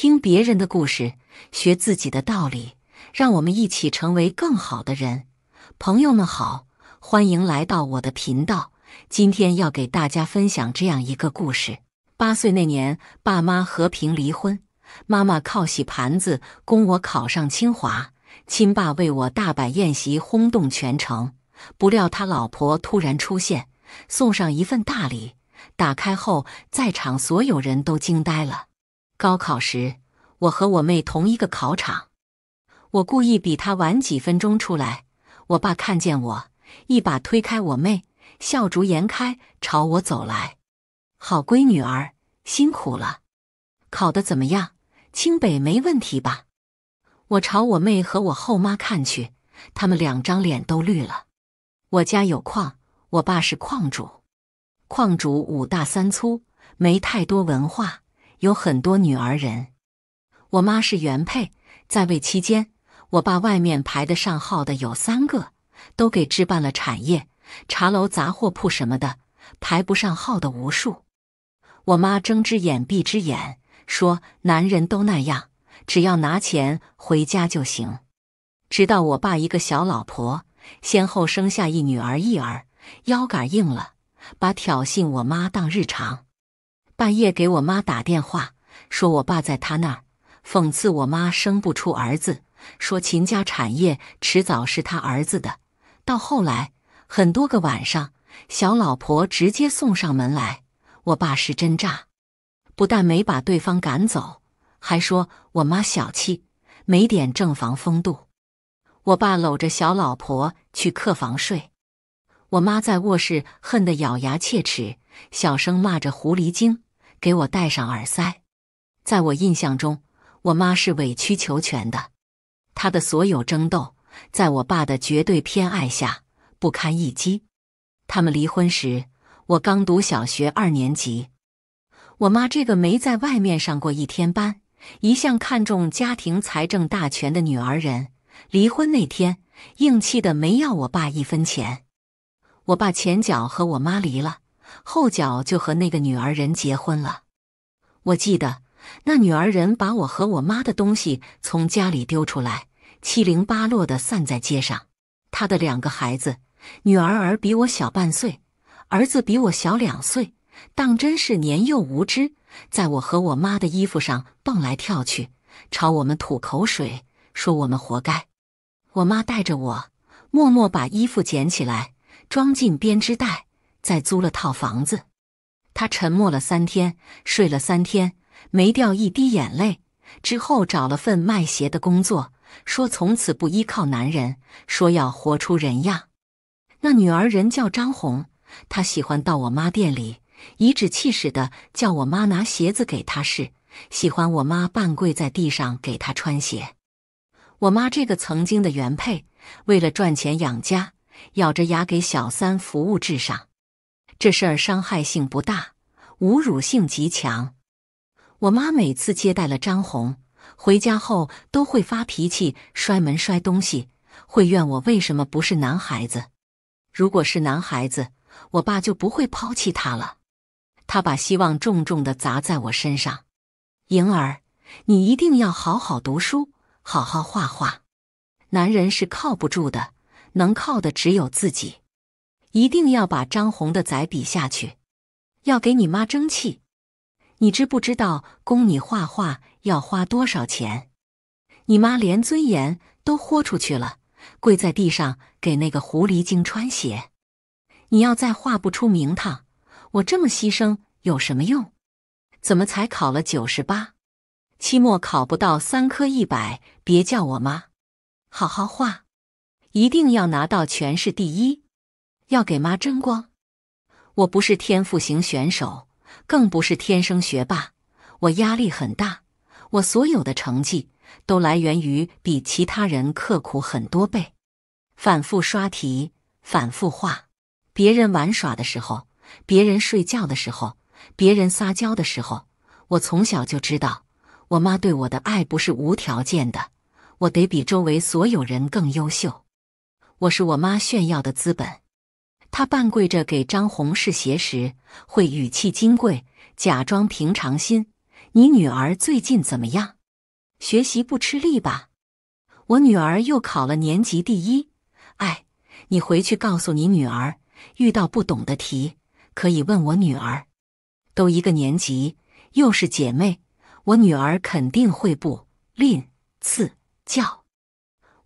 听别人的故事，学自己的道理，让我们一起成为更好的人。朋友们好，欢迎来到我的频道。今天要给大家分享这样一个故事：八岁那年，爸妈和平离婚，妈妈靠洗盘子供我考上清华，亲爸为我大摆宴席，轰动全城。不料他老婆突然出现，送上一份大礼，打开后，在场所有人都惊呆了。高考时，我和我妹同一个考场，我故意比她晚几分钟出来。我爸看见我，一把推开我妹，笑逐颜开朝我走来：“好闺女儿，辛苦了，考的怎么样？清北没问题吧？”我朝我妹和我后妈看去，他们两张脸都绿了。我家有矿，我爸是矿主，矿主五大三粗，没太多文化。有很多女儿人，我妈是原配，在位期间，我爸外面排得上号的有三个，都给置办了产业、茶楼、杂货铺什么的，排不上号的无数。我妈睁只眼闭只眼，说男人都那样，只要拿钱回家就行。直到我爸一个小老婆先后生下一女儿一儿，腰杆硬了，把挑衅我妈当日常。半夜给我妈打电话，说我爸在他那儿，讽刺我妈生不出儿子，说秦家产业迟早是他儿子的。到后来，很多个晚上，小老婆直接送上门来，我爸是真炸，不但没把对方赶走，还说我妈小气，没点正房风度。我爸搂着小老婆去客房睡，我妈在卧室恨得咬牙切齿，小声骂着狐狸精。给我戴上耳塞。在我印象中，我妈是委曲求全的。她的所有争斗，在我爸的绝对偏爱下不堪一击。他们离婚时，我刚读小学二年级。我妈这个没在外面上过一天班，一向看重家庭财政大权的女儿人，离婚那天硬气的没要我爸一分钱。我爸前脚和我妈离了。后脚就和那个女儿人结婚了。我记得那女儿人把我和我妈的东西从家里丢出来，七零八落的散在街上。他的两个孩子，女儿儿比我小半岁，儿子比我小两岁，当真是年幼无知，在我和我妈的衣服上蹦来跳去，朝我们吐口水，说我们活该。我妈带着我，默默把衣服捡起来，装进编织袋。再租了套房子，他沉默了三天，睡了三天，没掉一滴眼泪。之后找了份卖鞋的工作，说从此不依靠男人，说要活出人样。那女儿人叫张红，她喜欢到我妈店里，颐指气使的叫我妈拿鞋子给她试，喜欢我妈半跪在地上给她穿鞋。我妈这个曾经的原配，为了赚钱养家，咬着牙给小三服务至上。这事儿伤害性不大，侮辱性极强。我妈每次接待了张红回家后，都会发脾气，摔门摔东西，会怨我为什么不是男孩子。如果是男孩子，我爸就不会抛弃他了。他把希望重重的砸在我身上。莹儿，你一定要好好读书，好好画画。男人是靠不住的，能靠的只有自己。一定要把张红的仔比下去，要给你妈争气。你知不知道供你画画要花多少钱？你妈连尊严都豁出去了，跪在地上给那个狐狸精穿鞋。你要再画不出名堂，我这么牺牲有什么用？怎么才考了九十八？期末考不到三科一百，别叫我妈。好好画，一定要拿到全市第一。要给妈争光！我不是天赋型选手，更不是天生学霸。我压力很大，我所有的成绩都来源于比其他人刻苦很多倍，反复刷题，反复画。别人玩耍的时候，别人睡觉的时候，别人撒娇的时候，我从小就知道，我妈对我的爱不是无条件的。我得比周围所有人更优秀，我是我妈炫耀的资本。他半跪着给张红试鞋时，会语气金贵，假装平常心。你女儿最近怎么样？学习不吃力吧？我女儿又考了年级第一。哎，你回去告诉你女儿，遇到不懂的题可以问我女儿。都一个年级，又是姐妹，我女儿肯定会不吝赐教。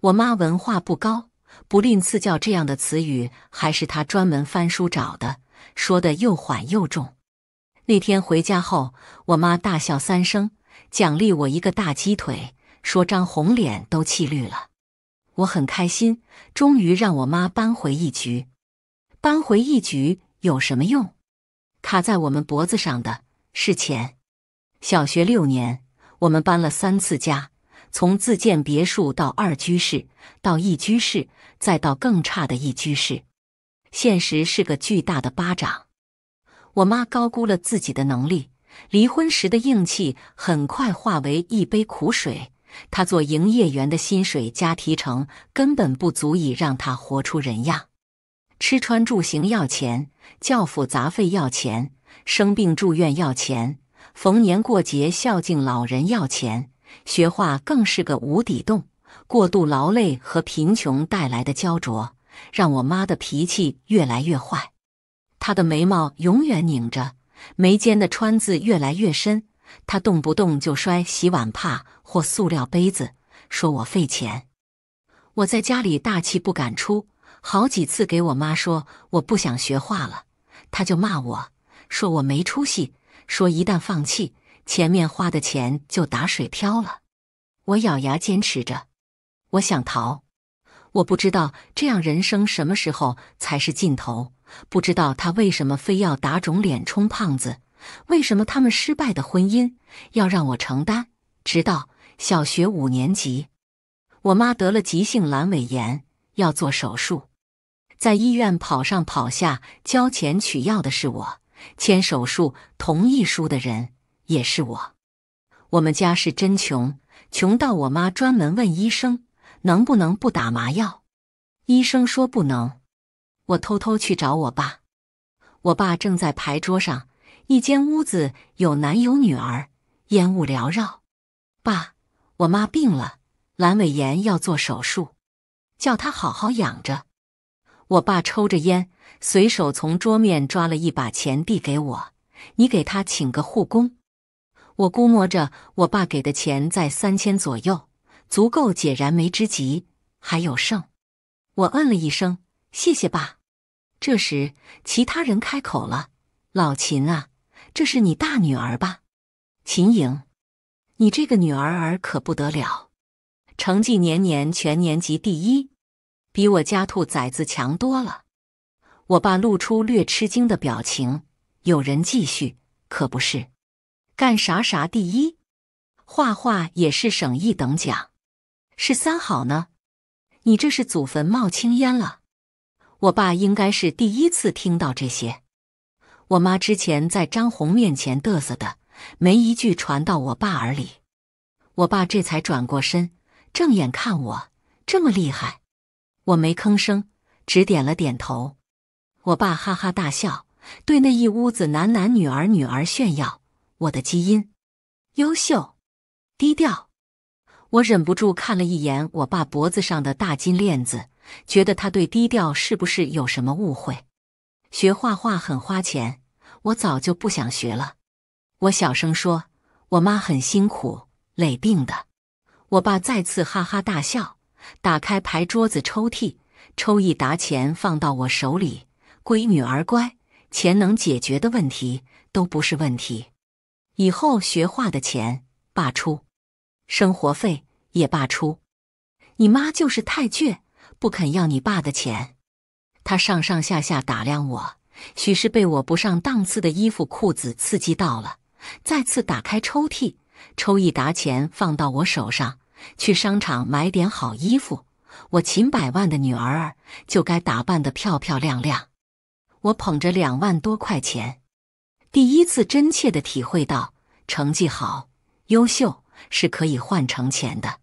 我妈文化不高。不吝赐教这样的词语，还是他专门翻书找的，说的又缓又重。那天回家后，我妈大笑三声，奖励我一个大鸡腿，说：“张红脸都气绿了。”我很开心，终于让我妈扳回一局。扳回一局有什么用？卡在我们脖子上的是钱。小学六年，我们搬了三次家，从自建别墅到二居室，到一居室。再到更差的一居室，现实是个巨大的巴掌。我妈高估了自己的能力，离婚时的硬气很快化为一杯苦水。她做营业员的薪水加提成根本不足以让她活出人样，吃穿住行要钱，教辅杂费要钱，生病住院要钱，逢年过节孝敬老人要钱，学画更是个无底洞。过度劳累和贫穷带来的焦灼，让我妈的脾气越来越坏。她的眉毛永远拧着，眉间的川字越来越深。她动不动就摔洗碗帕或塑料杯子，说我费钱。我在家里大气不敢出，好几次给我妈说我不想学画了，她就骂我说我没出息，说一旦放弃，前面花的钱就打水漂了。我咬牙坚持着。我想逃，我不知道这样人生什么时候才是尽头？不知道他为什么非要打肿脸充胖子？为什么他们失败的婚姻要让我承担？直到小学五年级，我妈得了急性阑尾炎，要做手术，在医院跑上跑下交钱取药的是我，签手术同意书的人也是我。我们家是真穷，穷到我妈专门问医生。能不能不打麻药？医生说不能。我偷偷去找我爸，我爸正在牌桌上。一间屋子有男有女儿，烟雾缭绕。爸，我妈病了，阑尾炎要做手术，叫他好好养着。我爸抽着烟，随手从桌面抓了一把钱递给我，你给他请个护工。我估摸着，我爸给的钱在三千左右。足够解燃眉之急，还有剩。我嗯了一声，谢谢爸。这时，其他人开口了：“老秦啊，这是你大女儿吧？秦颖，你这个女儿儿可不得了，成绩年年全年级第一，比我家兔崽子强多了。”我爸露出略吃惊的表情。有人继续：“可不是，干啥啥第一，画画也是省一等奖。”是三好呢，你这是祖坟冒青烟了。我爸应该是第一次听到这些。我妈之前在张红面前嘚瑟的，没一句传到我爸耳里。我爸这才转过身，正眼看我，这么厉害。我没吭声，只点了点头。我爸哈哈大笑，对那一屋子男男女儿女儿炫耀我的基因，优秀，低调。我忍不住看了一眼我爸脖子上的大金链子，觉得他对低调是不是有什么误会？学画画很花钱，我早就不想学了。我小声说：“我妈很辛苦，累病的。”我爸再次哈哈大笑，打开牌桌子抽屉，抽一沓钱放到我手里：“闺女儿乖，钱能解决的问题都不是问题。以后学画的钱，爸出。”生活费也罢出，你妈就是太倔，不肯要你爸的钱。她上上下下打量我，许是被我不上档次的衣服裤子刺激到了，再次打开抽屉，抽一沓钱放到我手上，去商场买点好衣服。我秦百万的女儿就该打扮的漂漂亮亮。我捧着两万多块钱，第一次真切的体会到成绩好，优秀。是可以换成钱的。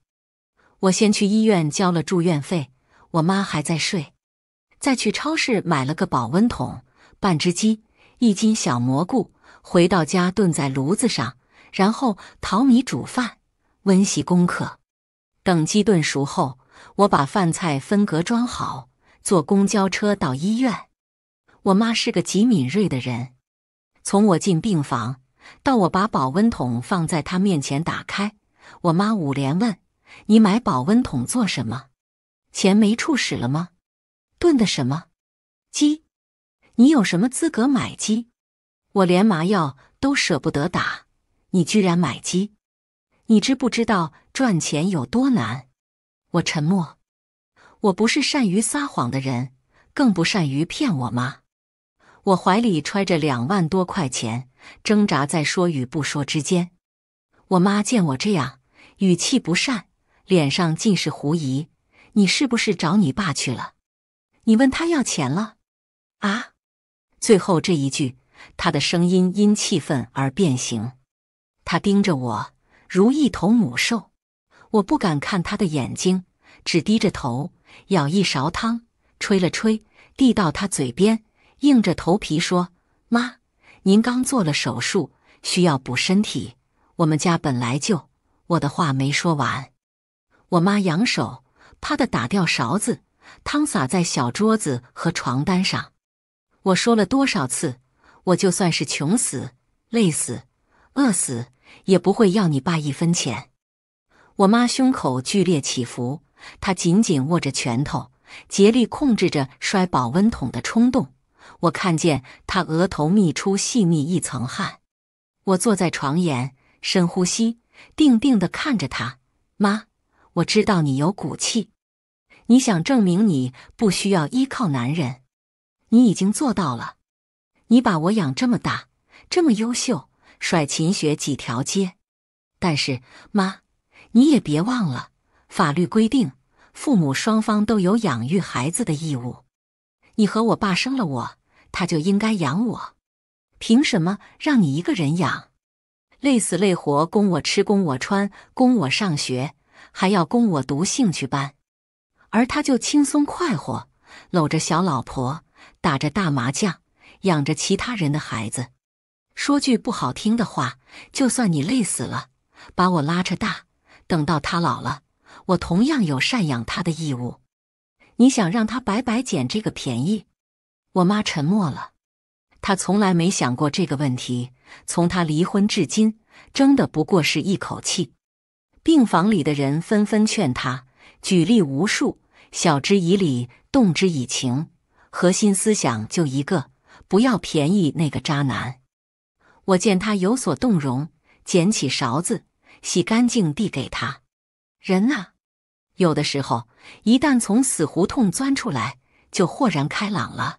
我先去医院交了住院费，我妈还在睡。再去超市买了个保温桶、半只鸡、一斤小蘑菇，回到家炖在炉子上，然后淘米煮饭，温习功课。等鸡炖熟后，我把饭菜分隔装好，坐公交车到医院。我妈是个极敏锐的人，从我进病房。到我把保温桶放在他面前，打开。我妈五连问：“你买保温桶做什么？钱没处使了吗？炖的什么鸡？你有什么资格买鸡？我连麻药都舍不得打，你居然买鸡？你知不知道赚钱有多难？”我沉默。我不是善于撒谎的人，更不善于骗我妈。我怀里揣着两万多块钱。挣扎在说与不说之间。我妈见我这样，语气不善，脸上尽是狐疑：“你是不是找你爸去了？你问他要钱了？”啊！最后这一句，她的声音因气愤而变形。她盯着我，如一头母兽。我不敢看她的眼睛，只低着头，舀一勺汤，吹了吹，递到她嘴边，硬着头皮说：“妈。”您刚做了手术，需要补身体。我们家本来就……我的话没说完，我妈扬手，啪的打掉勺子，汤洒在小桌子和床单上。我说了多少次，我就算是穷死、累死、饿死，也不会要你爸一分钱。我妈胸口剧烈起伏，她紧紧握着拳头，竭力控制着摔保温桶的冲动。我看见他额头密出细密一层汗，我坐在床沿，深呼吸，定定的看着他。妈，我知道你有骨气，你想证明你不需要依靠男人，你已经做到了。你把我养这么大，这么优秀，甩秦雪几条街。但是，妈，你也别忘了，法律规定，父母双方都有养育孩子的义务。你和我爸生了我。他就应该养我，凭什么让你一个人养？累死累活供我吃，供我穿，供我上学，还要供我读兴趣班，而他就轻松快活，搂着小老婆，打着大麻将，养着其他人的孩子。说句不好听的话，就算你累死了，把我拉扯大，等到他老了，我同样有赡养他的义务。你想让他白白捡这个便宜？我妈沉默了，她从来没想过这个问题。从她离婚至今，争的不过是一口气。病房里的人纷纷劝她，举例无数，晓之以理，动之以情，核心思想就一个：不要便宜那个渣男。我见她有所动容，捡起勺子，洗干净递给她。人啊，有的时候一旦从死胡同钻出来，就豁然开朗了。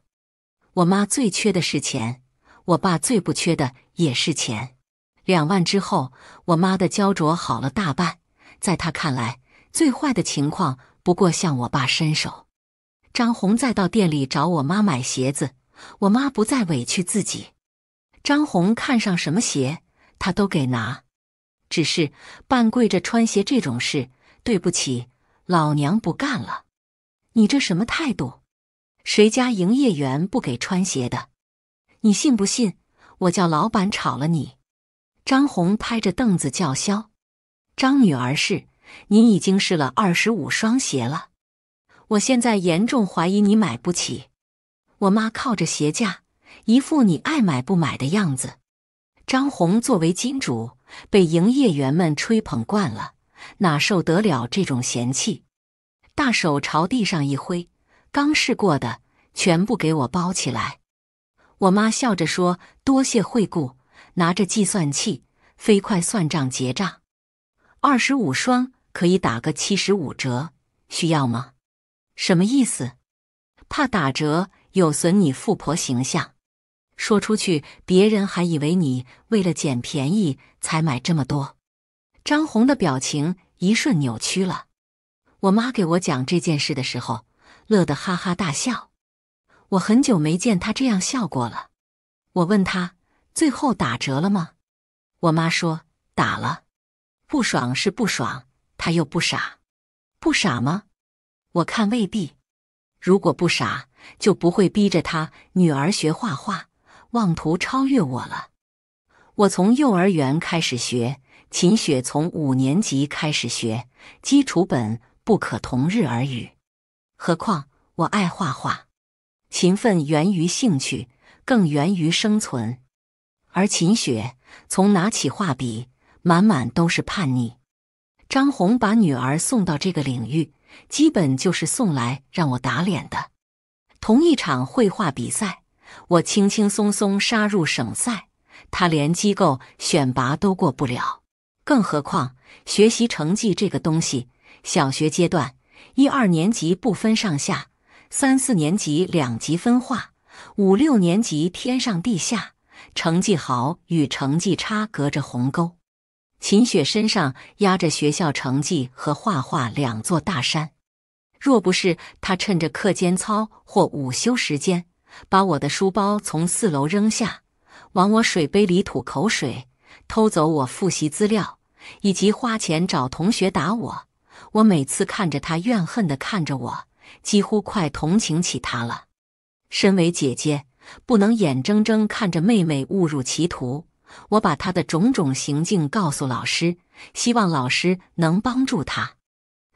我妈最缺的是钱，我爸最不缺的也是钱。两万之后，我妈的焦灼好了大半。在她看来，最坏的情况不过向我爸伸手。张红再到店里找我妈买鞋子，我妈不再委屈自己。张红看上什么鞋，她都给拿。只是半跪着穿鞋这种事，对不起，老娘不干了。你这什么态度？谁家营业员不给穿鞋的？你信不信？我叫老板炒了你！张红拍着凳子叫嚣：“张女儿是，你已经试了二十五双鞋了，我现在严重怀疑你买不起。”我妈靠着鞋架，一副你爱买不买的样子。张红作为金主，被营业员们吹捧惯了，哪受得了这种嫌弃？大手朝地上一挥。刚试过的全部给我包起来。我妈笑着说：“多谢惠顾。”拿着计算器飞快算账结账。二十五双可以打个七十五折，需要吗？什么意思？怕打折有损你富婆形象，说出去别人还以为你为了捡便宜才买这么多。张红的表情一瞬扭曲了。我妈给我讲这件事的时候。乐得哈哈大笑，我很久没见他这样笑过了。我问他最后打折了吗？我妈说打了，不爽是不爽，他又不傻，不傻吗？我看未必。如果不傻，就不会逼着他女儿学画画，妄图超越我了。我从幼儿园开始学，秦雪从五年级开始学，基础本不可同日而语。何况我爱画画，勤奋源于兴趣，更源于生存。而秦雪从拿起画笔，满满都是叛逆。张红把女儿送到这个领域，基本就是送来让我打脸的。同一场绘画比赛，我轻轻松松杀入省赛，她连机构选拔都过不了。更何况学习成绩这个东西，小学阶段。一二年级不分上下，三四年级两极分化，五六年级天上地下，成绩好与成绩差隔着鸿沟。秦雪身上压着学校成绩和画画两座大山，若不是她趁着课间操或午休时间，把我的书包从四楼扔下，往我水杯里吐口水，偷走我复习资料，以及花钱找同学打我。我每次看着他怨恨的看着我，几乎快同情起他了。身为姐姐，不能眼睁睁看着妹妹误入歧途。我把他的种种行径告诉老师，希望老师能帮助他。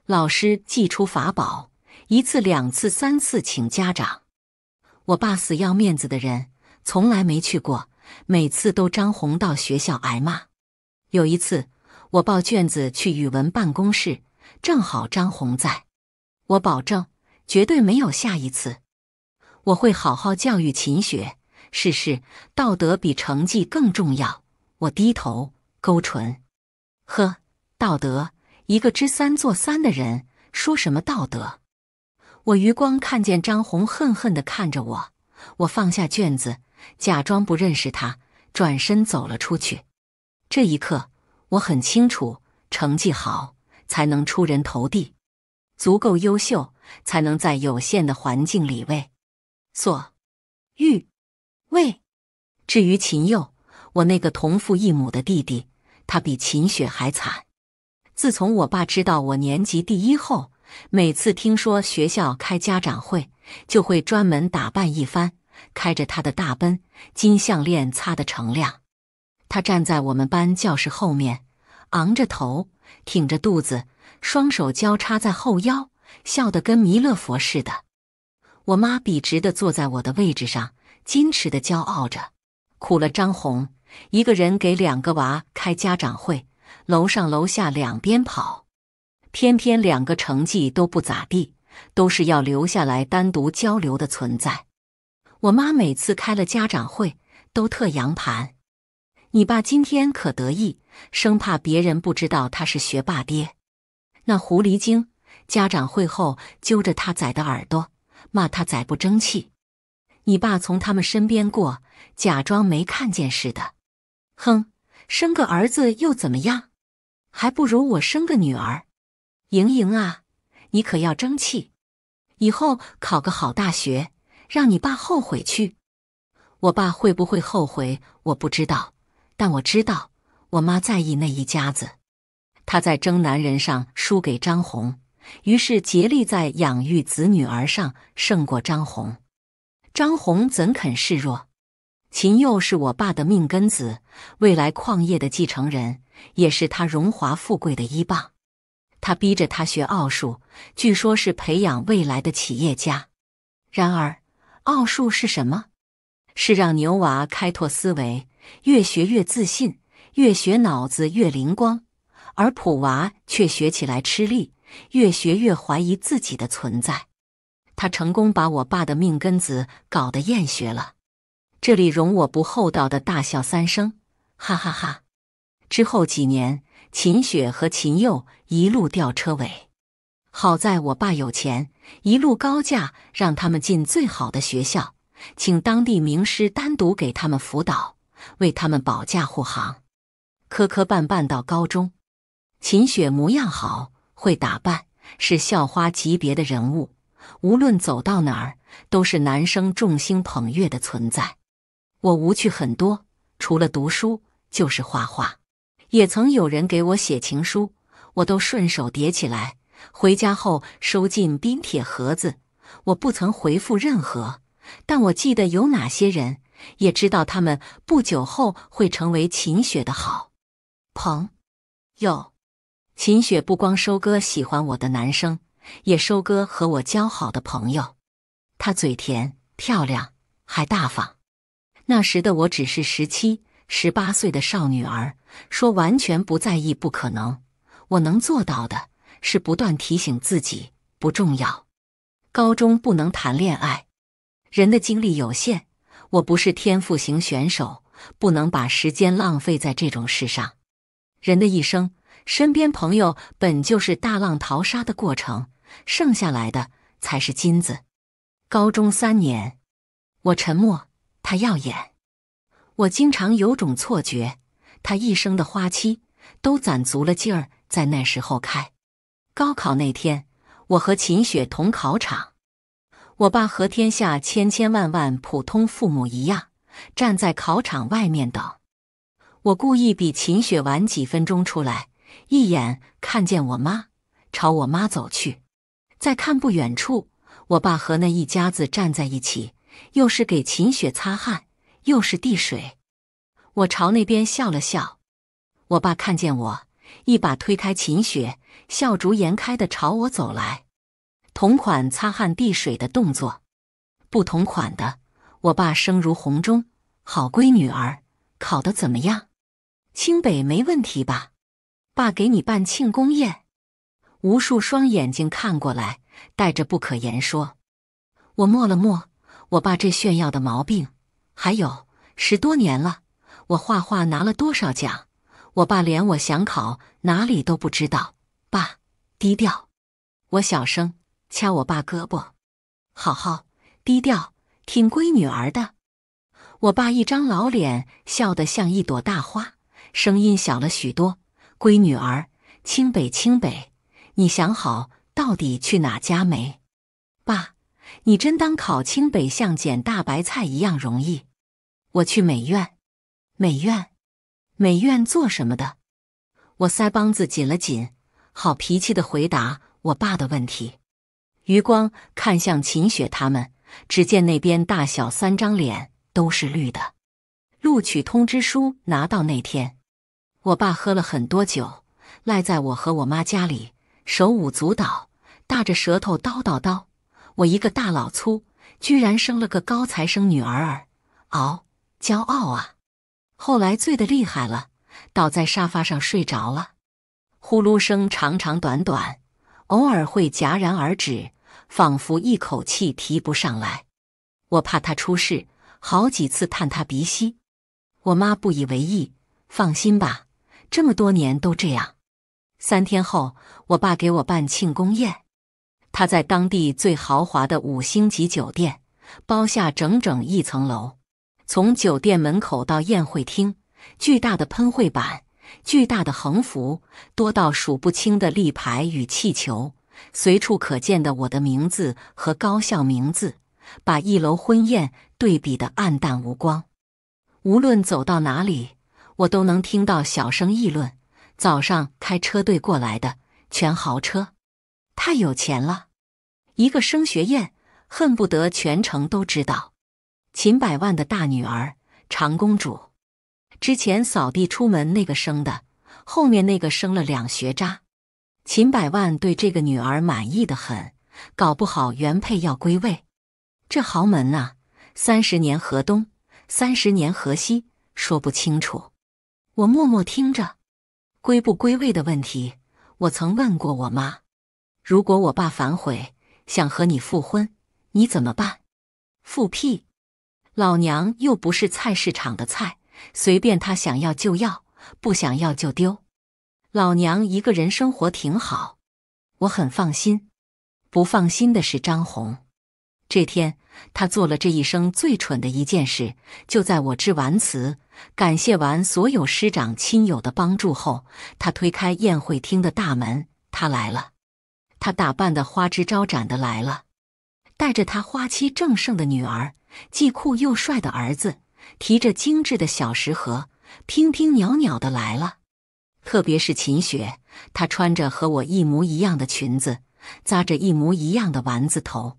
老师祭出法宝，一次、两次、三次请家长。我爸死要面子的人，从来没去过，每次都张红到学校挨骂。有一次，我抱卷子去语文办公室。正好张红在，我保证绝对没有下一次。我会好好教育秦雪，事事道德比成绩更重要。我低头勾唇，呵，道德？一个知三做三的人说什么道德？我余光看见张红恨恨的看着我，我放下卷子，假装不认识他，转身走了出去。这一刻，我很清楚，成绩好。才能出人头地，足够优秀，才能在有限的环境里为所欲为。至于秦佑，我那个同父异母的弟弟，他比秦雪还惨。自从我爸知道我年级第一后，每次听说学校开家长会，就会专门打扮一番，开着他的大奔，金项链擦得锃亮，他站在我们班教室后面，昂着头。挺着肚子，双手交叉在后腰，笑得跟弥勒佛似的。我妈笔直地坐在我的位置上，矜持地骄傲着。苦了张红，一个人给两个娃开家长会，楼上楼下两边跑，偏偏两个成绩都不咋地，都是要留下来单独交流的存在。我妈每次开了家长会，都特扬盘。你爸今天可得意，生怕别人不知道他是学霸爹。那狐狸精家长会后揪着他崽的耳朵，骂他崽不争气。你爸从他们身边过，假装没看见似的。哼，生个儿子又怎么样？还不如我生个女儿。莹莹啊，你可要争气，以后考个好大学，让你爸后悔去。我爸会不会后悔，我不知道。但我知道，我妈在意那一家子。她在争男人上输给张红，于是竭力在养育子女儿上胜过张红。张红怎肯示弱？秦佑是我爸的命根子，未来矿业的继承人，也是他荣华富贵的依傍。他逼着他学奥数，据说是培养未来的企业家。然而，奥数是什么？是让牛娃开拓思维。越学越自信，越学脑子越灵光，而普娃却学起来吃力，越学越怀疑自己的存在。他成功把我爸的命根子搞得厌学了。这里容我不厚道的大笑三声，哈哈哈！之后几年，秦雪和秦佑一路吊车尾，好在我爸有钱，一路高价让他们进最好的学校，请当地名师单独给他们辅导。为他们保驾护航，磕磕绊绊到高中，秦雪模样好，会打扮，是校花级别的人物。无论走到哪儿，都是男生众星捧月的存在。我无趣很多，除了读书就是画画。也曾有人给我写情书，我都顺手叠起来，回家后收进冰铁盒子。我不曾回复任何，但我记得有哪些人。也知道他们不久后会成为秦雪的好朋友。秦雪不光收割喜欢我的男生，也收割和我交好的朋友。她嘴甜、漂亮，还大方。那时的我只是十七、十八岁的少女儿，说完全不在意不可能。我能做到的是不断提醒自己不重要。高中不能谈恋爱，人的精力有限。我不是天赋型选手，不能把时间浪费在这种事上。人的一生，身边朋友本就是大浪淘沙的过程，剩下来的才是金子。高中三年，我沉默，他耀眼。我经常有种错觉，他一生的花期都攒足了劲儿，在那时候开。高考那天，我和秦雪同考场。我爸和天下千千万万普通父母一样，站在考场外面等。我故意比秦雪晚几分钟出来，一眼看见我妈朝我妈走去，再看不远处，我爸和那一家子站在一起，又是给秦雪擦汗，又是递水。我朝那边笑了笑，我爸看见我，一把推开秦雪，笑逐颜开地朝我走来。同款擦汗递水的动作，不同款的。我爸声如洪钟，好闺女儿考得怎么样？清北没问题吧？爸给你办庆功宴。无数双眼睛看过来，带着不可言说。我默了默，我爸这炫耀的毛病。还有十多年了，我画画拿了多少奖？我爸连我想考哪里都不知道。爸，低调。我小声。掐我爸胳膊，好好低调，听闺女儿的。我爸一张老脸笑得像一朵大花，声音小了许多。闺女儿，清北，清北，你想好到底去哪家没？爸，你真当考清北像捡大白菜一样容易？我去美院，美院，美院做什么的？我腮帮子紧了紧，好脾气的回答我爸的问题。余光看向秦雪他们，只见那边大小三张脸都是绿的。录取通知书拿到那天，我爸喝了很多酒，赖在我和我妈家里，手舞足蹈，大着舌头叨叨叨。我一个大老粗，居然生了个高材生女儿儿，嗷，骄傲啊！后来醉得厉害了，倒在沙发上睡着了，呼噜声长长短短，偶尔会戛然而止。仿佛一口气提不上来，我怕他出事，好几次探他鼻息。我妈不以为意：“放心吧，这么多年都这样。”三天后，我爸给我办庆功宴，他在当地最豪华的五星级酒店包下整整一层楼。从酒店门口到宴会厅，巨大的喷绘板、巨大的横幅，多到数不清的立牌与气球。随处可见的我的名字和高校名字，把一楼婚宴对比的黯淡无光。无论走到哪里，我都能听到小声议论：早上开车队过来的，全豪车，太有钱了。一个升学宴，恨不得全城都知道。秦百万的大女儿长公主，之前扫地出门那个生的，后面那个生了两学渣。秦百万对这个女儿满意的很，搞不好原配要归位。这豪门啊，三十年河东，三十年河西，说不清楚。我默默听着，归不归位的问题，我曾问过我妈：如果我爸反悔，想和你复婚，你怎么办？复辟？老娘又不是菜市场的菜，随便他想要就要，不想要就丢。老娘一个人生活挺好，我很放心。不放心的是张红。这天，他做了这一生最蠢的一件事。就在我致完词、感谢完所有师长亲友的帮助后，他推开宴会厅的大门，他来了。他打扮的花枝招展的来了，带着他花期正盛的女儿，既酷又帅的儿子，提着精致的小食盒，娉娉袅袅的来了。特别是秦雪，她穿着和我一模一样的裙子，扎着一模一样的丸子头。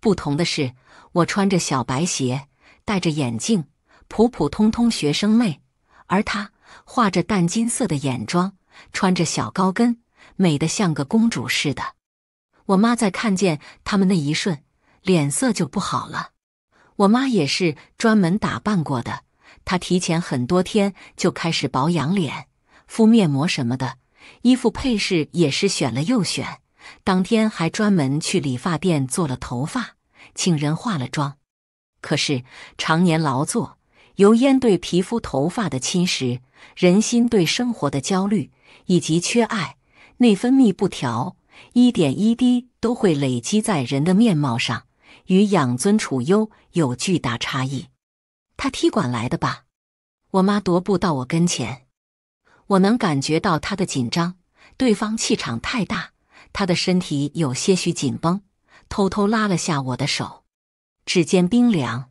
不同的是，我穿着小白鞋，戴着眼镜，普普通通学生妹；而她画着淡金色的眼妆，穿着小高跟，美得像个公主似的。我妈在看见他们那一瞬，脸色就不好了。我妈也是专门打扮过的，她提前很多天就开始保养脸。敷面膜什么的，衣服配饰也是选了又选，当天还专门去理发店做了头发，请人化了妆。可是常年劳作，油烟对皮肤、头发的侵蚀，人心对生活的焦虑，以及缺爱、内分泌不调，一点一滴都会累积在人的面貌上，与养尊处优有巨大差异。他踢馆来的吧？我妈踱步到我跟前。我能感觉到他的紧张，对方气场太大，他的身体有些许紧绷，偷偷拉了下我的手，指尖冰凉。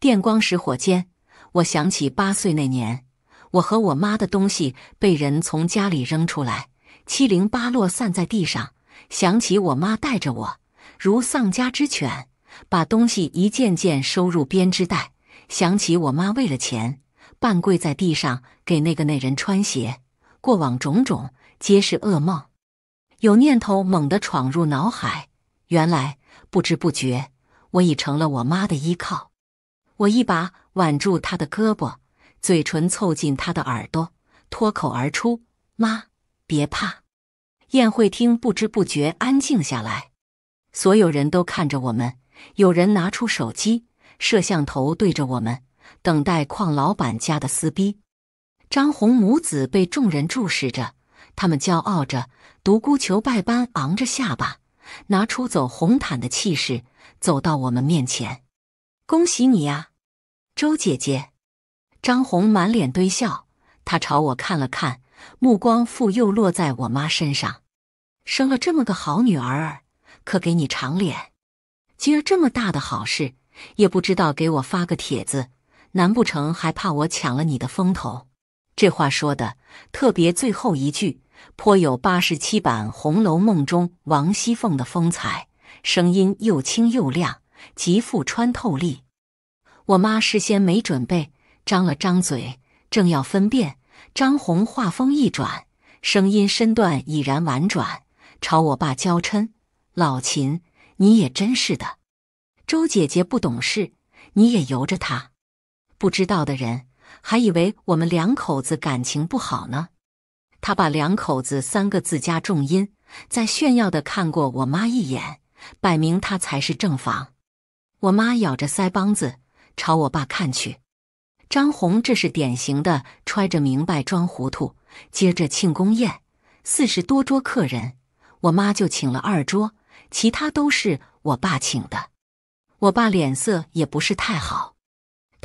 电光石火间，我想起八岁那年，我和我妈的东西被人从家里扔出来，七零八落散在地上。想起我妈带着我如丧家之犬，把东西一件件收入编织袋。想起我妈为了钱。半跪在地上给那个那人穿鞋，过往种种皆是噩梦。有念头猛地闯入脑海，原来不知不觉我已成了我妈的依靠。我一把挽住她的胳膊，嘴唇凑近她的耳朵，脱口而出：“妈，别怕。”宴会厅不知不觉安静下来，所有人都看着我们，有人拿出手机，摄像头对着我们。等待矿老板家的撕逼，张红母子被众人注视着，他们骄傲着。独孤求败般昂着下巴，拿出走红毯的气势走到我们面前：“恭喜你呀，周姐姐！”张红满脸堆笑，她朝我看了看，目光复又落在我妈身上：“生了这么个好女儿，可给你长脸。今儿这么大的好事，也不知道给我发个帖子。”难不成还怕我抢了你的风头？这话说的特别，最后一句颇有八十七版《红楼梦》中王熙凤的风采，声音又清又亮，极富穿透力。我妈事先没准备，张了张嘴，正要分辨，张红话锋一转，声音身段已然婉转，朝我爸娇嗔：“老秦，你也真是的，周姐姐不懂事，你也由着她。”不知道的人还以为我们两口子感情不好呢。他把“两口子”三个字加重音，在炫耀的看过我妈一眼，摆明他才是正房。我妈咬着腮帮子朝我爸看去。张红这是典型的揣着明白装糊涂。接着庆功宴，四十多桌客人，我妈就请了二桌，其他都是我爸请的。我爸脸色也不是太好。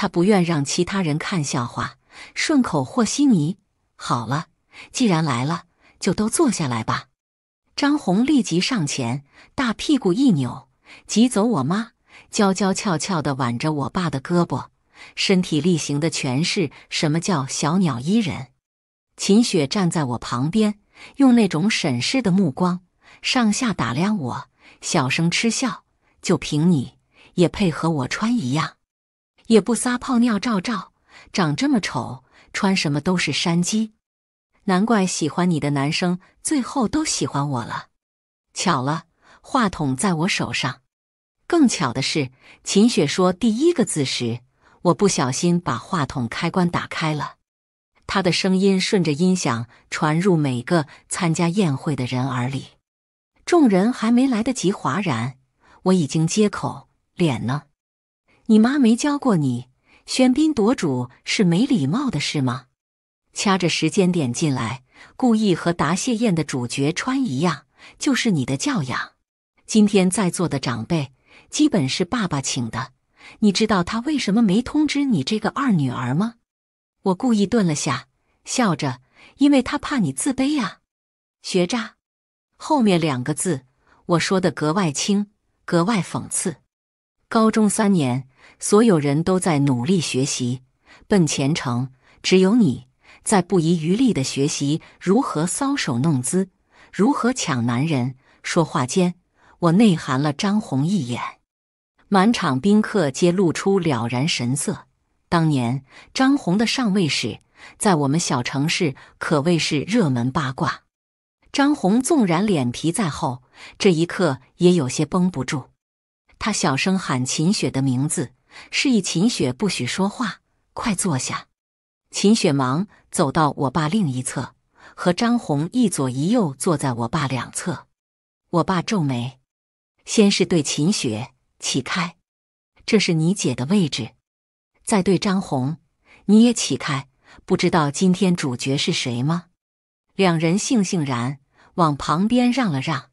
他不愿让其他人看笑话，顺口和稀泥。好了，既然来了，就都坐下来吧。张红立即上前，大屁股一扭，挤走我妈，娇娇俏俏的挽着我爸的胳膊，身体力行的诠释什么叫小鸟依人。秦雪站在我旁边，用那种审视的目光上下打量我，小声嗤笑：“就凭你，也配和我穿一样？”也不撒泡尿照照，长这么丑，穿什么都是山鸡，难怪喜欢你的男生最后都喜欢我了。巧了，话筒在我手上。更巧的是，秦雪说第一个字时，我不小心把话筒开关打开了，她的声音顺着音响传入每个参加宴会的人耳里。众人还没来得及哗然，我已经接口，脸呢？你妈没教过你，喧宾夺主是没礼貌的事吗？掐着时间点进来，故意和答谢宴的主角穿一样，就是你的教养。今天在座的长辈基本是爸爸请的，你知道他为什么没通知你这个二女儿吗？我故意顿了下，笑着，因为他怕你自卑啊，学渣。后面两个字我说的格外轻，格外讽刺。高中三年。所有人都在努力学习奔前程，只有你在不遗余力地学习如何搔首弄姿，如何抢男人。说话间，我内涵了张红一眼，满场宾客皆露出了然神色。当年张红的上位史，在我们小城市可谓是热门八卦。张红纵然脸皮再厚，这一刻也有些绷不住，他小声喊秦雪的名字。示意秦雪不许说话，快坐下。秦雪忙走到我爸另一侧，和张红一左一右坐在我爸两侧。我爸皱眉，先是对秦雪起开，这是你姐的位置；再对张红，你也起开。不知道今天主角是谁吗？两人悻悻然往旁边让了让。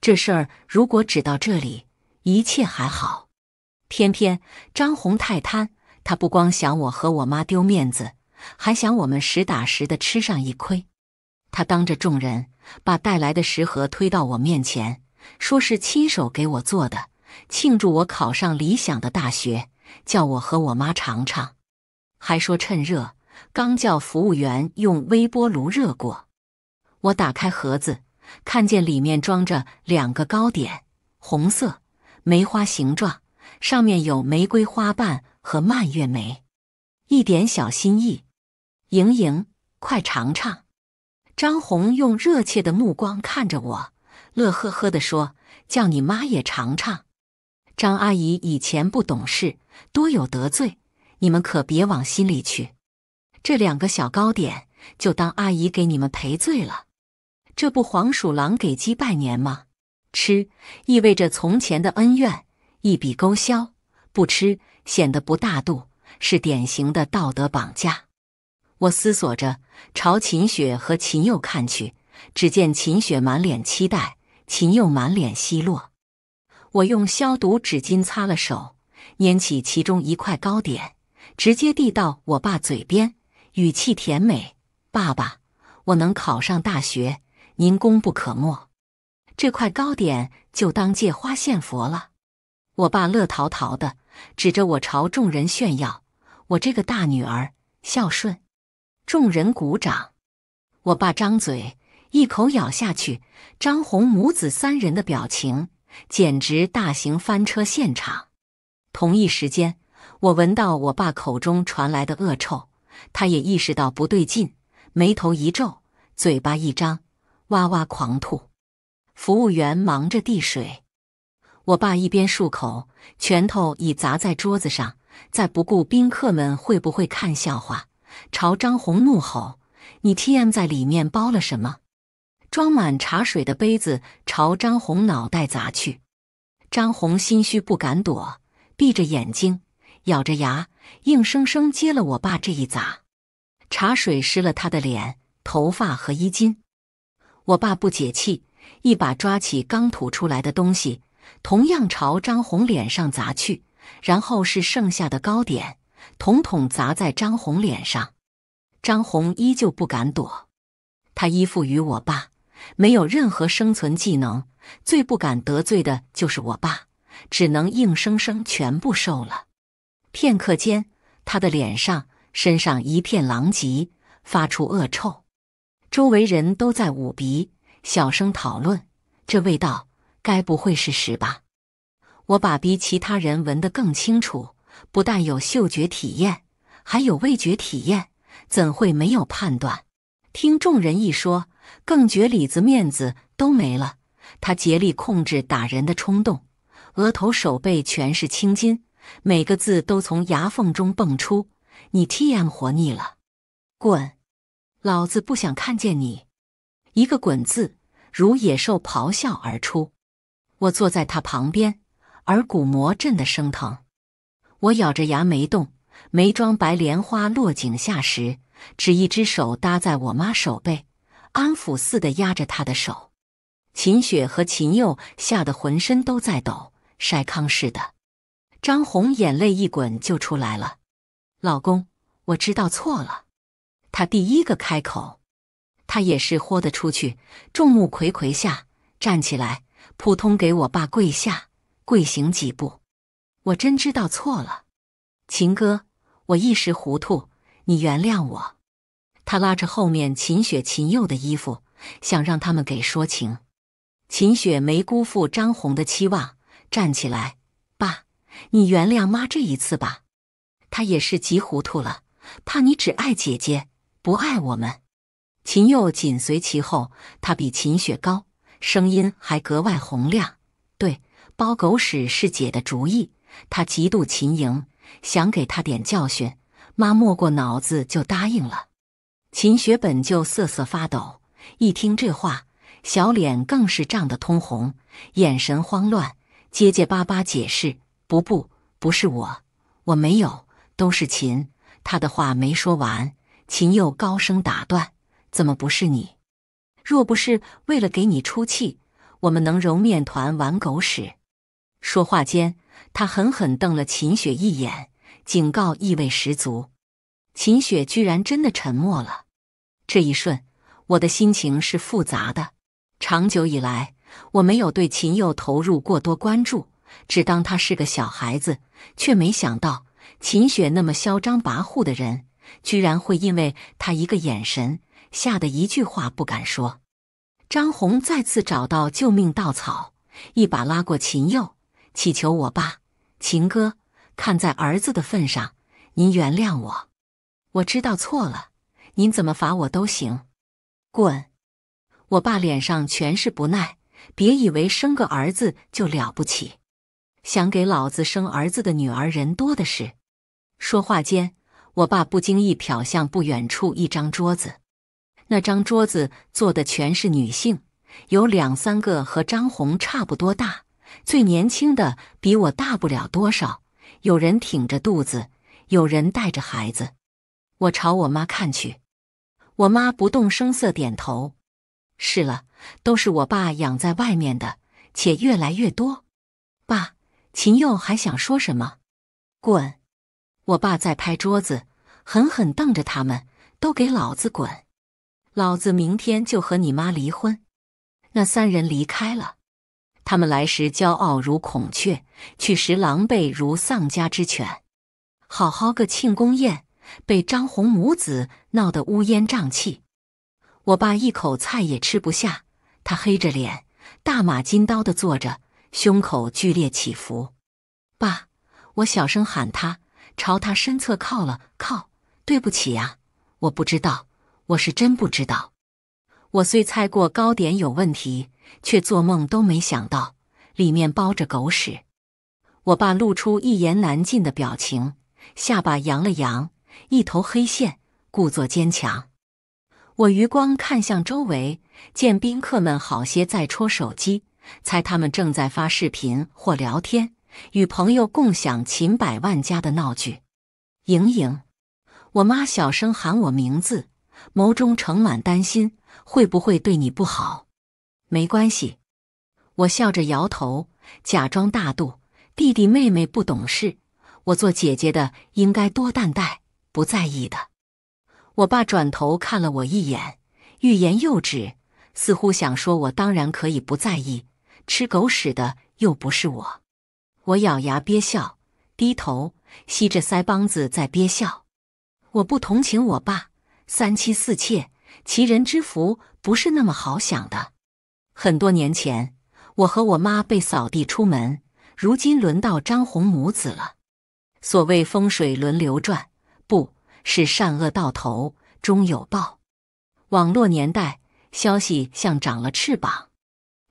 这事儿如果只到这里，一切还好。偏偏张红太贪，她不光想我和我妈丢面子，还想我们实打实的吃上一亏。她当着众人把带来的食盒推到我面前，说是亲手给我做的，庆祝我考上理想的大学，叫我和我妈尝尝，还说趁热，刚叫服务员用微波炉热过。我打开盒子，看见里面装着两个糕点，红色，梅花形状。上面有玫瑰花瓣和蔓越莓，一点小心意，莹莹，快尝尝！张红用热切的目光看着我，乐呵呵的说：“叫你妈也尝尝。”张阿姨以前不懂事，多有得罪，你们可别往心里去。这两个小糕点，就当阿姨给你们赔罪了。这不黄鼠狼给鸡拜年吗？吃意味着从前的恩怨。一笔勾销，不吃显得不大度，是典型的道德绑架。我思索着，朝秦雪和秦佑看去，只见秦雪满脸期待，秦佑满脸奚落。我用消毒纸巾擦了手，拈起其中一块糕点，直接递到我爸嘴边，语气甜美：“爸爸，我能考上大学，您功不可没。这块糕点就当借花献佛了。”我爸乐陶陶的，指着我朝众人炫耀：“我这个大女儿孝顺。”众人鼓掌。我爸张嘴一口咬下去，张红母子三人的表情简直大型翻车现场。同一时间，我闻到我爸口中传来的恶臭，他也意识到不对劲，眉头一皱，嘴巴一张，哇哇狂吐。服务员忙着递水。我爸一边漱口，拳头已砸在桌子上，在不顾宾客们会不会看笑话，朝张红怒吼：“你 TM 在里面包了什么？”装满茶水的杯子朝张红脑袋砸去。张红心虚不敢躲，闭着眼睛，咬着牙，硬生生接了我爸这一砸，茶水湿了他的脸、头发和衣襟。我爸不解气，一把抓起刚吐出来的东西。同样朝张红脸上砸去，然后是剩下的糕点，统统砸在张红脸上。张红依旧不敢躲，他依附于我爸，没有任何生存技能，最不敢得罪的就是我爸，只能硬生生全部受了。片刻间，他的脸上、身上一片狼藉，发出恶臭，周围人都在捂鼻，小声讨论这味道。该不会是屎吧？我爸比其他人闻得更清楚，不但有嗅觉体验，还有味觉体验，怎会没有判断？听众人一说，更觉里子面子都没了。他竭力控制打人的冲动，额头手背全是青筋，每个字都从牙缝中蹦出：“你 TM 活腻了，滚！老子不想看见你！”一个“滚”字如野兽咆哮而出。我坐在他旁边，耳骨膜震得生疼。我咬着牙没动，没庄白莲花落井下石，只一只手搭在我妈手背，安抚似的压着她的手。秦雪和秦佑吓得浑身都在抖，筛糠似的。张红眼泪一滚就出来了。老公，我知道错了。她第一个开口，她也是豁得出去，众目睽睽下站起来。扑通，给我爸跪下，跪行几步。我真知道错了，秦哥，我一时糊涂，你原谅我。他拉着后面秦雪、秦佑的衣服，想让他们给说情。秦雪没辜负张红的期望，站起来，爸，你原谅妈这一次吧。她也是急糊涂了，怕你只爱姐姐不爱我们。秦佑紧随其后，他比秦雪高。声音还格外洪亮。对，包狗屎是姐的主意。她嫉妒秦莹，想给她点教训。妈没过脑子就答应了。秦雪本就瑟瑟发抖，一听这话，小脸更是涨得通红，眼神慌乱，结结巴巴解释：“不不，不是我，我没有，都是秦。”他的话没说完，秦又高声打断：“怎么不是你？”若不是为了给你出气，我们能揉面团玩狗屎？说话间，他狠狠瞪了秦雪一眼，警告意味十足。秦雪居然真的沉默了。这一瞬，我的心情是复杂的。长久以来，我没有对秦佑投入过多关注，只当他是个小孩子，却没想到秦雪那么嚣张跋扈的人，居然会因为他一个眼神。吓得一句话不敢说，张红再次找到救命稻草，一把拉过秦佑，乞求我爸：“秦哥，看在儿子的份上，您原谅我，我知道错了，您怎么罚我都行。”滚！我爸脸上全是不耐，别以为生个儿子就了不起，想给老子生儿子的女儿人多的是。说话间，我爸不经意瞟向不远处一张桌子。那张桌子坐的全是女性，有两三个和张红差不多大，最年轻的比我大不了多少。有人挺着肚子，有人带着孩子。我朝我妈看去，我妈不动声色点头。是了，都是我爸养在外面的，且越来越多。爸，秦佑还想说什么？滚！我爸在拍桌子，狠狠瞪着他们，都给老子滚！老子明天就和你妈离婚。那三人离开了，他们来时骄傲如孔雀，去时狼狈如丧家之犬。好好个庆功宴，被张红母子闹得乌烟瘴气。我爸一口菜也吃不下，他黑着脸，大马金刀的坐着，胸口剧烈起伏。爸，我小声喊他，朝他身侧靠了靠，对不起啊，我不知道。我是真不知道，我虽猜过糕点有问题，却做梦都没想到里面包着狗屎。我爸露出一言难尽的表情，下巴扬了扬，一头黑线，故作坚强。我余光看向周围，见宾客们好些在戳手机，猜他们正在发视频或聊天，与朋友共享秦百万家的闹剧。盈盈，我妈小声喊我名字。眸中盛满担心，会不会对你不好？没关系，我笑着摇头，假装大度。弟弟妹妹不懂事，我做姐姐的应该多担待，不在意的。我爸转头看了我一眼，欲言又止，似乎想说：“我当然可以不在意，吃狗屎的又不是我。”我咬牙憋笑，低头吸着腮帮子在憋笑。我不同情我爸。三妻四妾，其人之福不是那么好享的。很多年前，我和我妈被扫地出门，如今轮到张红母子了。所谓风水轮流转，不是善恶到头终有报。网络年代，消息像长了翅膀。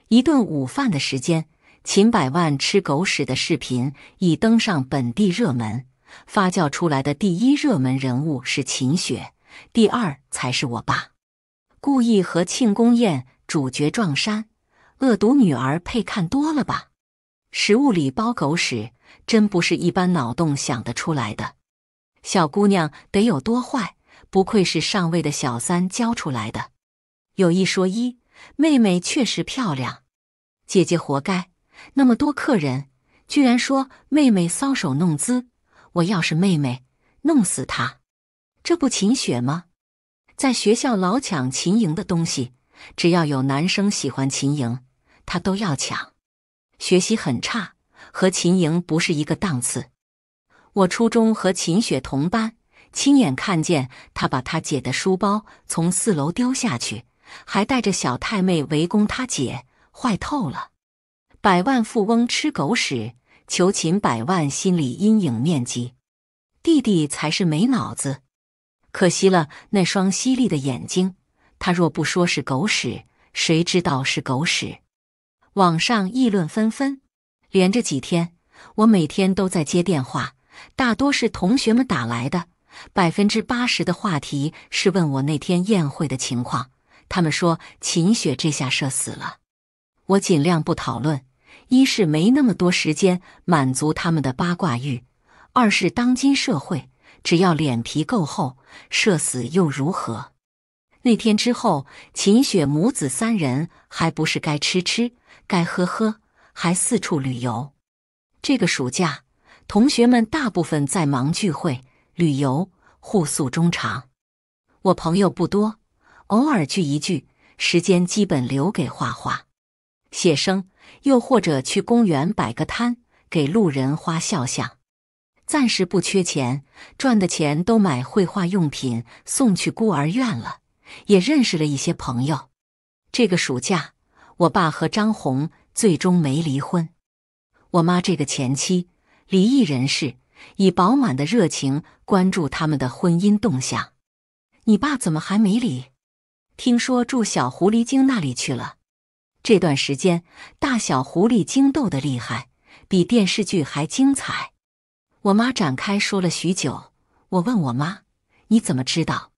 一顿午饭的时间，秦百万吃狗屎的视频已登上本地热门，发酵出来的第一热门人物是秦雪。第二才是我爸，故意和庆功宴主角撞衫，恶毒女儿配看多了吧？食物里包狗屎，真不是一般脑洞想得出来的。小姑娘得有多坏？不愧是上位的小三教出来的。有一说一，妹妹确实漂亮，姐姐活该。那么多客人，居然说妹妹搔首弄姿，我要是妹妹，弄死她。这不秦雪吗？在学校老抢秦莹的东西，只要有男生喜欢秦莹，她都要抢。学习很差，和秦莹不是一个档次。我初中和秦雪同班，亲眼看见她把她姐的书包从四楼丢下去，还带着小太妹围攻她姐，坏透了。百万富翁吃狗屎，求秦百万心理阴影面积。弟弟才是没脑子。可惜了那双犀利的眼睛，他若不说是狗屎，谁知道是狗屎？网上议论纷纷，连着几天，我每天都在接电话，大多是同学们打来的，百分之八十的话题是问我那天宴会的情况。他们说秦雪这下社死了，我尽量不讨论，一是没那么多时间满足他们的八卦欲，二是当今社会。只要脸皮够厚，社死又如何？那天之后，秦雪母子三人还不是该吃吃，该喝喝，还四处旅游。这个暑假，同学们大部分在忙聚会、旅游、互诉衷肠。我朋友不多，偶尔聚一聚，时间基本留给画画、写生，又或者去公园摆个摊，给路人画肖像。暂时不缺钱，赚的钱都买绘画用品送去孤儿院了，也认识了一些朋友。这个暑假，我爸和张红最终没离婚。我妈这个前妻，离异人士，以饱满的热情关注他们的婚姻动向。你爸怎么还没离？听说住小狐狸精那里去了。这段时间，大小狐狸精斗得厉害，比电视剧还精彩。我妈展开说了许久，我问我妈：“你怎么知道？”“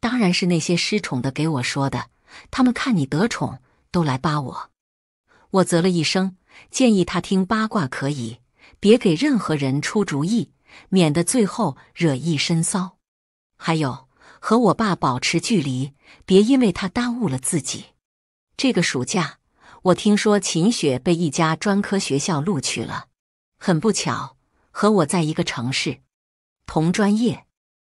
当然是那些失宠的给我说的，他们看你得宠，都来扒我。”我啧了一声，建议她听八卦可以，别给任何人出主意，免得最后惹一身骚。还有，和我爸保持距离，别因为他耽误了自己。这个暑假，我听说秦雪被一家专科学校录取了，很不巧。和我在一个城市，同专业，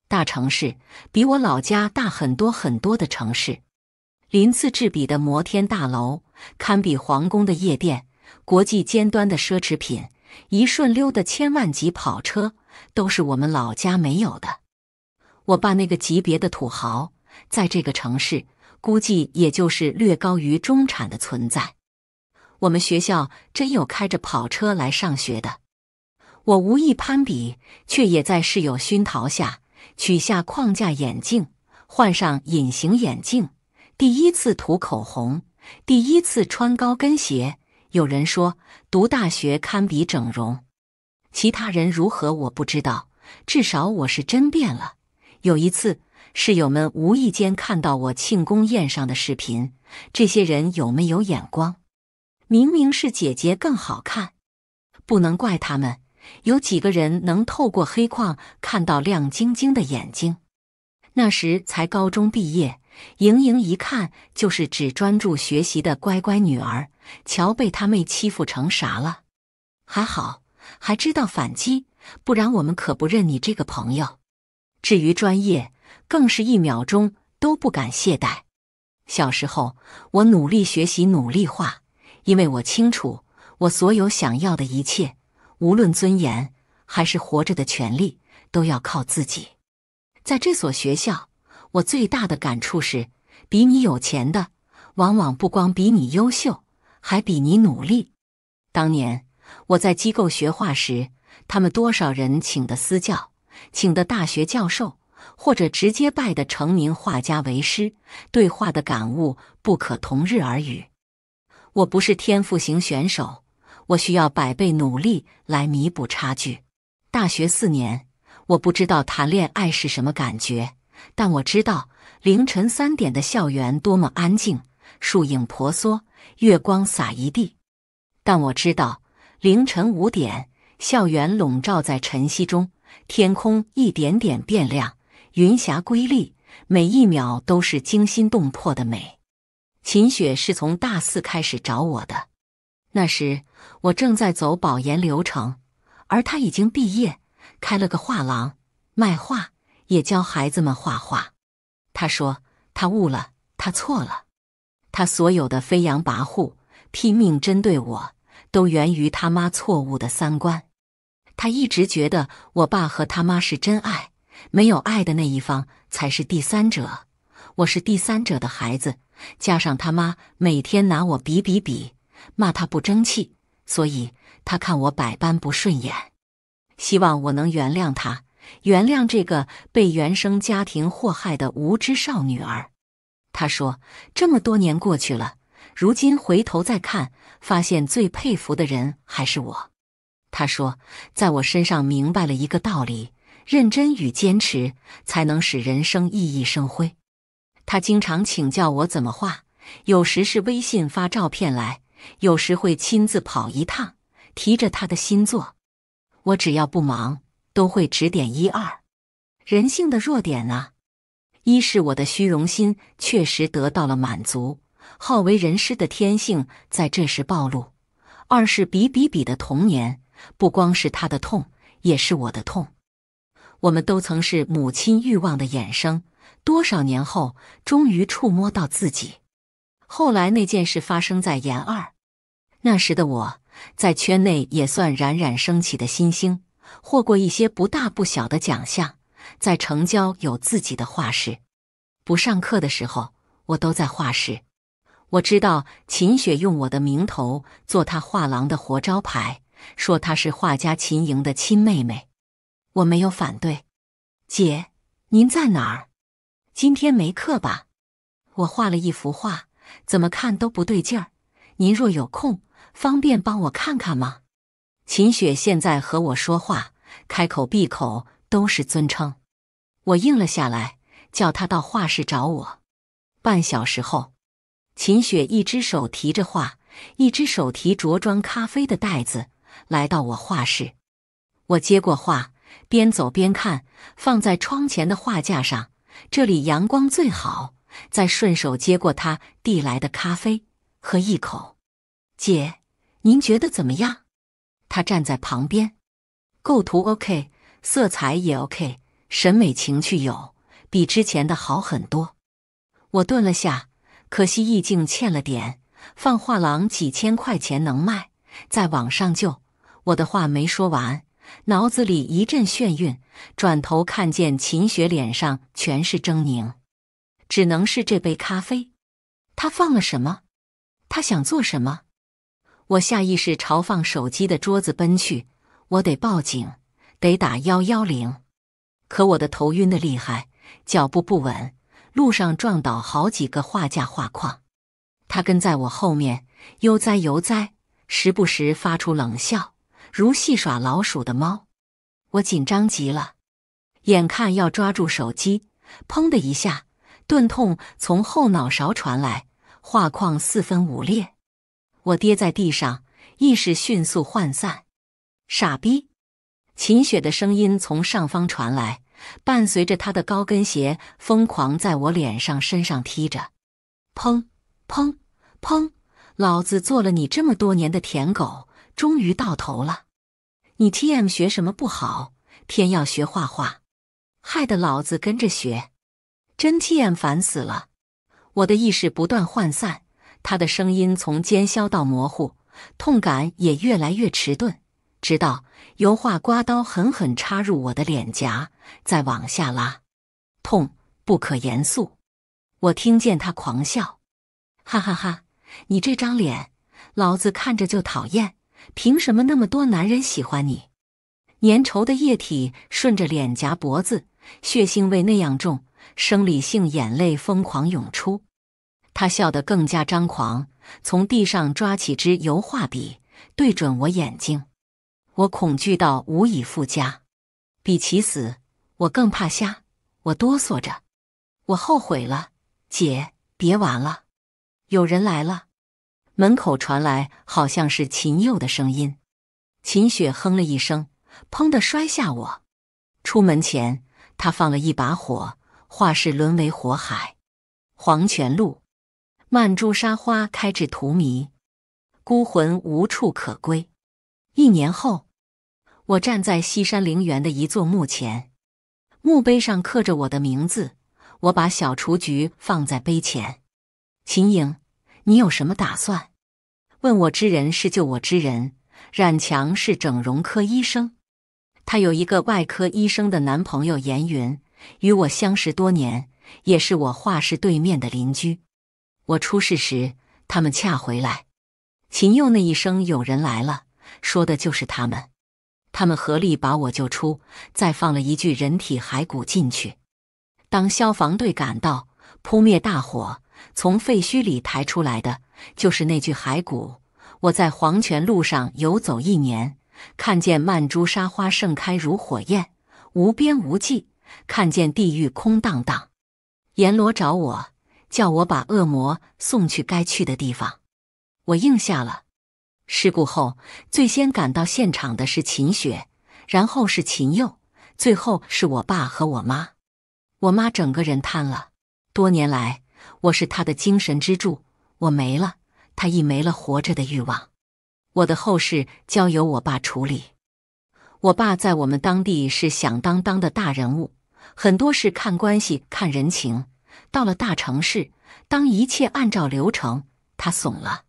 大城市比我老家大很多很多的城市，鳞次栉比的摩天大楼，堪比皇宫的夜店，国际尖端的奢侈品，一顺溜的千万级跑车，都是我们老家没有的。我爸那个级别的土豪，在这个城市估计也就是略高于中产的存在。我们学校真有开着跑车来上学的。我无意攀比，却也在室友熏陶下取下框架眼镜，换上隐形眼镜，第一次涂口红，第一次穿高跟鞋。有人说读大学堪比整容，其他人如何我不知道，至少我是真变了。有一次，室友们无意间看到我庆功宴上的视频，这些人有没有眼光？明明是姐姐更好看，不能怪他们。有几个人能透过黑框看到亮晶晶的眼睛？那时才高中毕业，莹莹一看就是只专注学习的乖乖女儿。瞧，被她妹欺负成啥了？还好，还知道反击，不然我们可不认你这个朋友。至于专业，更是一秒钟都不敢懈怠。小时候，我努力学习，努力画，因为我清楚，我所有想要的一切。无论尊严还是活着的权利，都要靠自己。在这所学校，我最大的感触是，比你有钱的，往往不光比你优秀，还比你努力。当年我在机构学画时，他们多少人请的私教，请的大学教授，或者直接拜的成名画家为师，对画的感悟不可同日而语。我不是天赋型选手。我需要百倍努力来弥补差距。大学四年，我不知道谈恋爱是什么感觉，但我知道凌晨三点的校园多么安静，树影婆娑，月光洒一地；但我知道凌晨五点，校园笼罩在晨曦中，天空一点点变亮，云霞瑰丽，每一秒都是惊心动魄的美。秦雪是从大四开始找我的。那时我正在走保研流程，而他已经毕业，开了个画廊，卖画，也教孩子们画画。他说他悟了，他错了，他所有的飞扬跋扈、拼命针对我，都源于他妈错误的三观。他一直觉得我爸和他妈是真爱，没有爱的那一方才是第三者，我是第三者的孩子。加上他妈每天拿我比比比。骂他不争气，所以他看我百般不顺眼，希望我能原谅他，原谅这个被原生家庭祸害的无知少女儿。他说这么多年过去了，如今回头再看，发现最佩服的人还是我。他说在我身上明白了一个道理：认真与坚持才能使人生熠熠生辉。他经常请教我怎么画，有时是微信发照片来。有时会亲自跑一趟，提着他的新作。我只要不忙，都会指点一二。人性的弱点啊，一是我的虚荣心确实得到了满足，好为人师的天性在这时暴露；二是比比比的童年，不光是他的痛，也是我的痛。我们都曾是母亲欲望的衍生，多少年后终于触摸到自己。后来那件事发生在研二。那时的我在圈内也算冉冉升起的新星，获过一些不大不小的奖项，在城郊有自己的画室。不上课的时候，我都在画室。我知道秦雪用我的名头做她画廊的活招牌，说她是画家秦莹的亲妹妹，我没有反对。姐，您在哪儿？今天没课吧？我画了一幅画，怎么看都不对劲儿。您若有空。方便帮我看看吗？秦雪现在和我说话，开口闭口都是尊称，我应了下来，叫她到画室找我。半小时后，秦雪一只手提着画，一只手提着装咖啡的袋子，来到我画室。我接过画，边走边看，放在窗前的画架上，这里阳光最好。再顺手接过她递来的咖啡，喝一口。姐，您觉得怎么样？他站在旁边，构图 OK，色彩也 OK，审美情趣有，比之前的好很多。我顿了下，可惜意境欠了点。放画廊几千块钱能卖，在网上就……我的话没说完，脑子里一阵眩晕，转头看见秦雪脸上全是狰狞，只能是这杯咖啡，他放了什么？他想做什么？我下意识朝放手机的桌子奔去，我得报警，得打幺幺零。可我的头晕的厉害，脚步不稳，路上撞倒好几个画架、画框。他跟在我后面，悠哉悠哉，时不时发出冷笑，如戏耍老鼠的猫。我紧张极了，眼看要抓住手机，砰的一下，钝痛从后脑勺传来，画框四分五裂。我跌在地上，意识迅速涣散。傻逼！秦雪的声音从上方传来，伴随着她的高跟鞋疯狂在我脸上、身上踢着。砰砰砰！老子做了你这么多年的舔狗，终于到头了。你 T M 学什么不好，偏要学画画，害得老子跟着学，真 T M 烦死了。我的意识不断涣散。他的声音从尖削到模糊，痛感也越来越迟钝，直到油画刮刀狠狠插入我的脸颊，再往下拉，痛不可言诉。我听见他狂笑：“哈哈哈，你这张脸，老子看着就讨厌，凭什么那么多男人喜欢你？”粘稠的液体顺着脸颊、脖子，血腥味那样重，生理性眼泪疯狂涌出。他笑得更加张狂，从地上抓起支油画笔，对准我眼睛。我恐惧到无以复加，比起死我更怕瞎。我哆嗦着，我后悔了，姐，别玩了。有人来了，门口传来好像是秦佑的声音。秦雪哼了一声，砰的摔下我。出门前，他放了一把火，画室沦为火海。黄泉路。曼珠沙花开至荼蘼，孤魂无处可归。一年后，我站在西山陵园的一座墓前，墓碑上刻着我的名字。我把小雏菊放在碑前。秦颖，你有什么打算？问我之人是救我之人，冉强是整容科医生，他有一个外科医生的男朋友严云，与我相识多年，也是我画室对面的邻居。我出事时，他们恰回来。秦佑那一声“有人来了”，说的就是他们。他们合力把我救出，再放了一具人体骸骨进去。当消防队赶到，扑灭大火，从废墟里抬出来的就是那具骸骨。我在黄泉路上游走一年，看见曼珠沙花盛开如火焰，无边无际；看见地狱空荡荡，阎罗找我。叫我把恶魔送去该去的地方，我应下了。事故后，最先赶到现场的是秦雪，然后是秦佑，最后是我爸和我妈。我妈整个人瘫了。多年来，我是她的精神支柱，我没了，她亦没了活着的欲望。我的后事交由我爸处理。我爸在我们当地是响当当的大人物，很多事看关系，看人情。到了大城市，当一切按照流程，他怂了。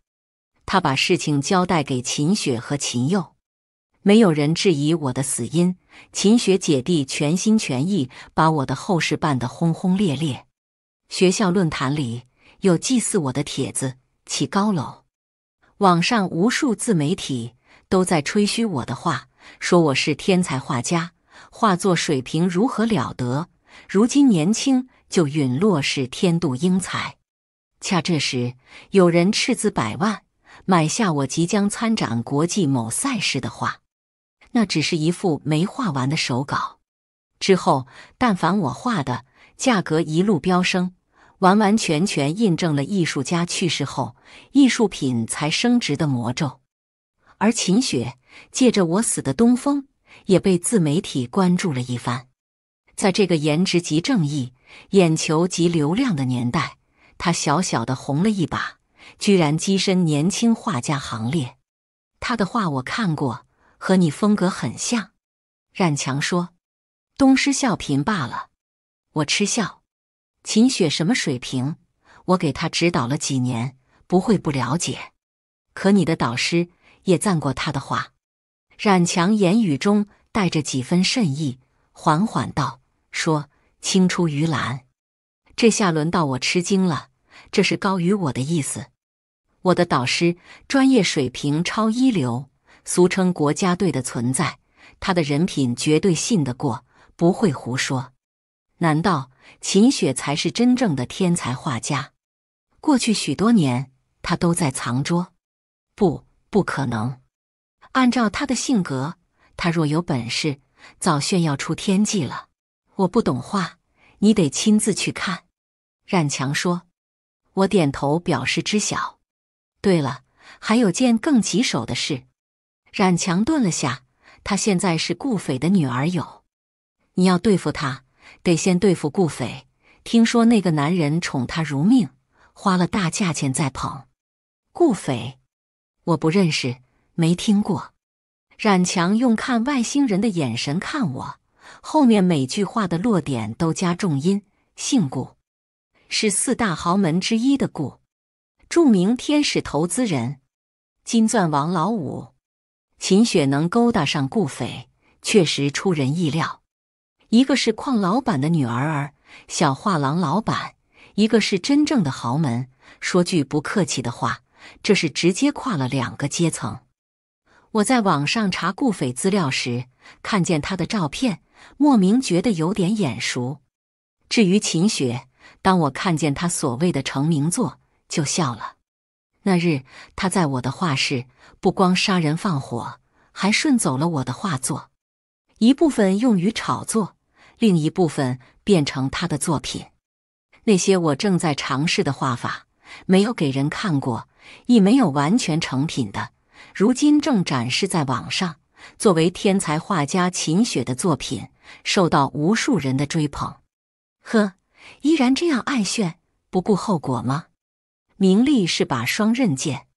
他把事情交代给秦雪和秦佑。没有人质疑我的死因。秦雪姐弟全心全意把我的后事办得轰轰烈烈。学校论坛里有祭祀我的帖子，起高楼。网上无数自媒体都在吹嘘我的画，说我是天才画家，画作水平如何了得。如今年轻。就陨落是天妒英才。恰这时，有人斥资百万买下我即将参展国际某赛事的画，那只是一幅没画完的手稿。之后，但凡我画的，价格一路飙升，完完全全印证了艺术家去世后艺术品才升值的魔咒。而秦雪借着我死的东风，也被自媒体关注了一番。在这个颜值即正义、眼球即流量的年代，他小小的红了一把，居然跻身年轻画家行列。他的画我看过，和你风格很像。冉强说：“东施效颦罢了。”我嗤笑：“秦雪什么水平？我给他指导了几年，不会不了解。”可你的导师也赞过他的画。冉强言语中带着几分慎意，缓缓道。说：“青出于蓝。”这下轮到我吃惊了。这是高于我的意思。我的导师专业水平超一流，俗称国家队的存在。他的人品绝对信得过，不会胡说。难道秦雪才是真正的天才画家？过去许多年，他都在藏拙。不，不可能。按照他的性格，他若有本事，早炫耀出天际了。我不懂画，你得亲自去看。冉强说，我点头表示知晓。对了，还有件更棘手的事。冉强顿了下，他现在是顾斐的女儿友，你要对付他，得先对付顾斐。听说那个男人宠她如命，花了大价钱在捧。顾斐，我不认识，没听过。冉强用看外星人的眼神看我。后面每句话的落点都加重音。姓顾，是四大豪门之一的顾，著名天使投资人，金钻王老五。秦雪能勾搭上顾匪，确实出人意料。一个是矿老板的女儿儿，小画廊老板；一个是真正的豪门。说句不客气的话，这是直接跨了两个阶层。我在网上查顾匪资料时，看见他的照片。莫名觉得有点眼熟。至于秦雪，当我看见他所谓的成名作，就笑了。那日他在我的画室，不光杀人放火，还顺走了我的画作，一部分用于炒作，另一部分变成他的作品。那些我正在尝试的画法，没有给人看过，亦没有完全成品的，如今正展示在网上，作为天才画家秦雪的作品。受到无数人的追捧，呵，依然这样爱炫，不顾后果吗？名利是把双刃剑，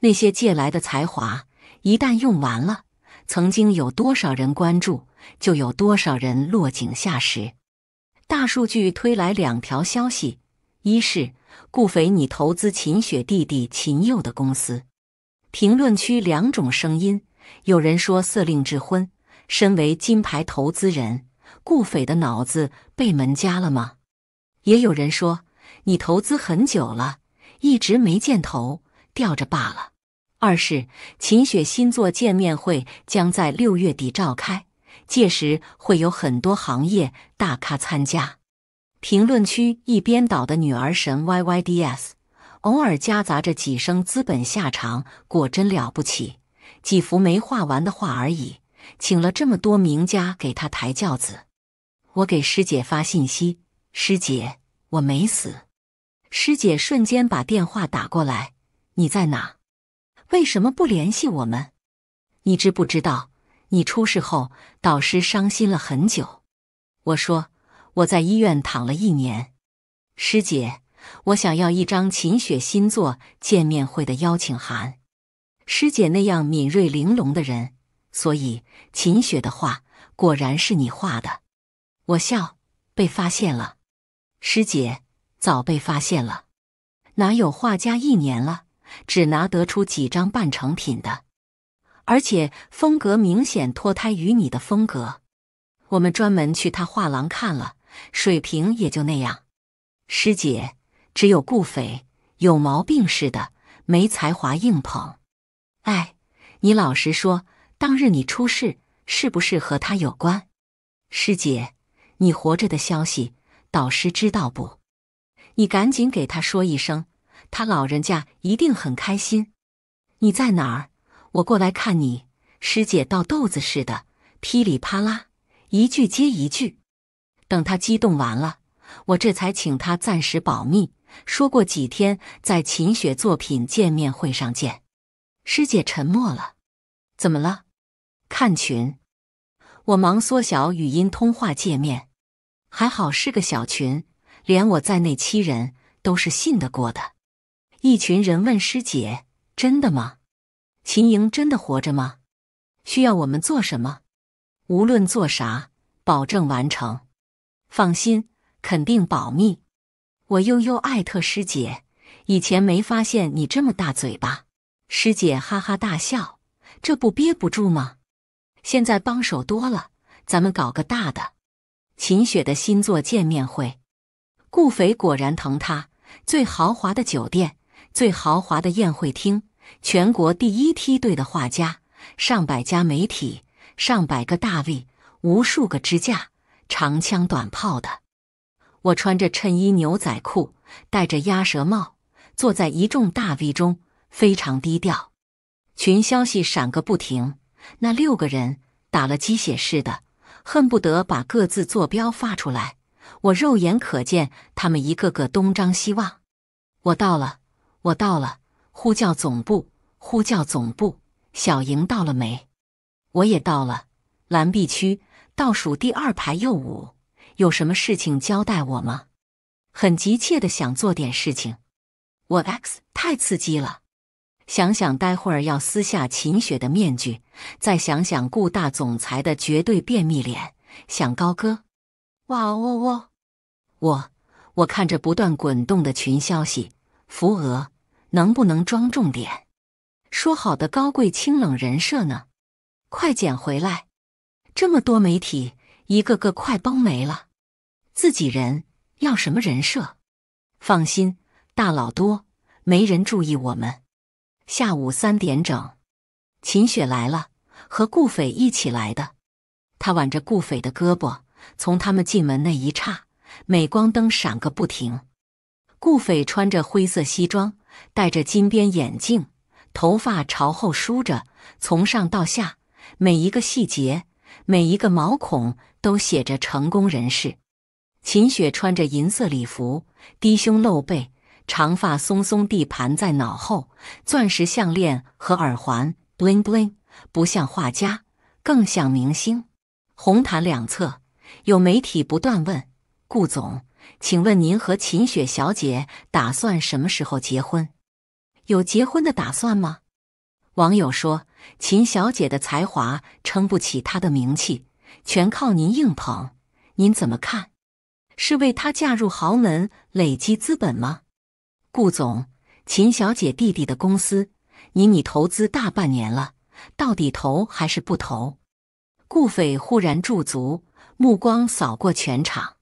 那些借来的才华，一旦用完了，曾经有多少人关注，就有多少人落井下石。大数据推来两条消息，一是顾斐，你投资秦雪弟弟秦佑的公司。评论区两种声音，有人说色令智昏。身为金牌投资人，顾斐的脑子被门夹了吗？也有人说，你投资很久了，一直没见头，吊着罢了。二是秦雪新作见面会将在六月底召开，届时会有很多行业大咖参加。评论区一边倒的女儿神 Y Y D S，偶尔夹杂着几声“资本下场，果真了不起”，几幅没画完的画而已。请了这么多名家给他抬轿子，我给师姐发信息：“师姐，我没死。”师姐瞬间把电话打过来：“你在哪？为什么不联系我们？你知不知道你出事后，导师伤心了很久？”我说：“我在医院躺了一年。”师姐，我想要一张秦雪新作见面会的邀请函。师姐那样敏锐玲珑的人。所以，秦雪的画果然是你画的。我笑，被发现了。师姐早被发现了，哪有画家一年了只拿得出几张半成品的？而且风格明显脱胎于你的风格。我们专门去他画廊看了，水平也就那样。师姐，只有顾斐有毛病似的，没才华硬捧。哎，你老实说。当日你出事是不是和他有关？师姐，你活着的消息导师知道不？你赶紧给他说一声，他老人家一定很开心。你在哪儿？我过来看你。师姐倒豆子似的噼里啪啦一句接一句。等他激动完了，我这才请他暂时保密，说过几天在秦雪作品见面会上见。师姐沉默了，怎么了？看群，我忙缩小语音通话界面。还好是个小群，连我在内七人都是信得过的。一群人问师姐：“真的吗？秦莹真的活着吗？需要我们做什么？无论做啥，保证完成。放心，肯定保密。”我悠悠艾特师姐：“以前没发现你这么大嘴巴。”师姐哈哈大笑：“这不憋不住吗？”现在帮手多了，咱们搞个大的。秦雪的新作见面会，顾斐果然疼她。最豪华的酒店，最豪华的宴会厅，全国第一梯队的画家，上百家媒体，上百个大 V，无数个支架，长枪短炮的。我穿着衬衣牛仔裤，戴着鸭舌帽，坐在一众大 V 中，非常低调。群消息闪个不停。那六个人打了鸡血似的，恨不得把各自坐标发出来。我肉眼可见，他们一个个东张西望。我到了，我到了！呼叫总部，呼叫总部！小莹到了没？我也到了。蓝 B 区倒数第二排右五，有什么事情交代我吗？很急切的想做点事情。我 X 太刺激了。想想待会儿要撕下秦雪的面具，再想想顾大总裁的绝对便秘脸，想高歌，哇哦哦，我我看着不断滚动的群消息，扶额，能不能装重点？说好的高贵清冷人设呢？快捡回来！这么多媒体，一个个快崩没了，自己人要什么人设？放心，大佬多，没人注意我们。下午三点整，秦雪来了，和顾斐一起来的。她挽着顾斐的胳膊，从他们进门那一刹，镁光灯闪个不停。顾斐穿着灰色西装，戴着金边眼镜，头发朝后梳着，从上到下每一个细节，每一个毛孔都写着成功人士。秦雪穿着银色礼服，低胸露背。长发松松地盘在脑后，钻石项链和耳环 bling bling，不像画家，更像明星。红毯两侧有媒体不断问：“顾总，请问您和秦雪小姐打算什么时候结婚？有结婚的打算吗？”网友说：“秦小姐的才华撑不起她的名气，全靠您硬捧，您怎么看？是为她嫁入豪门累积资本吗？”顾总，秦小姐弟弟的公司，你你投资大半年了，到底投还是不投？顾斐忽然驻足，目光扫过全场，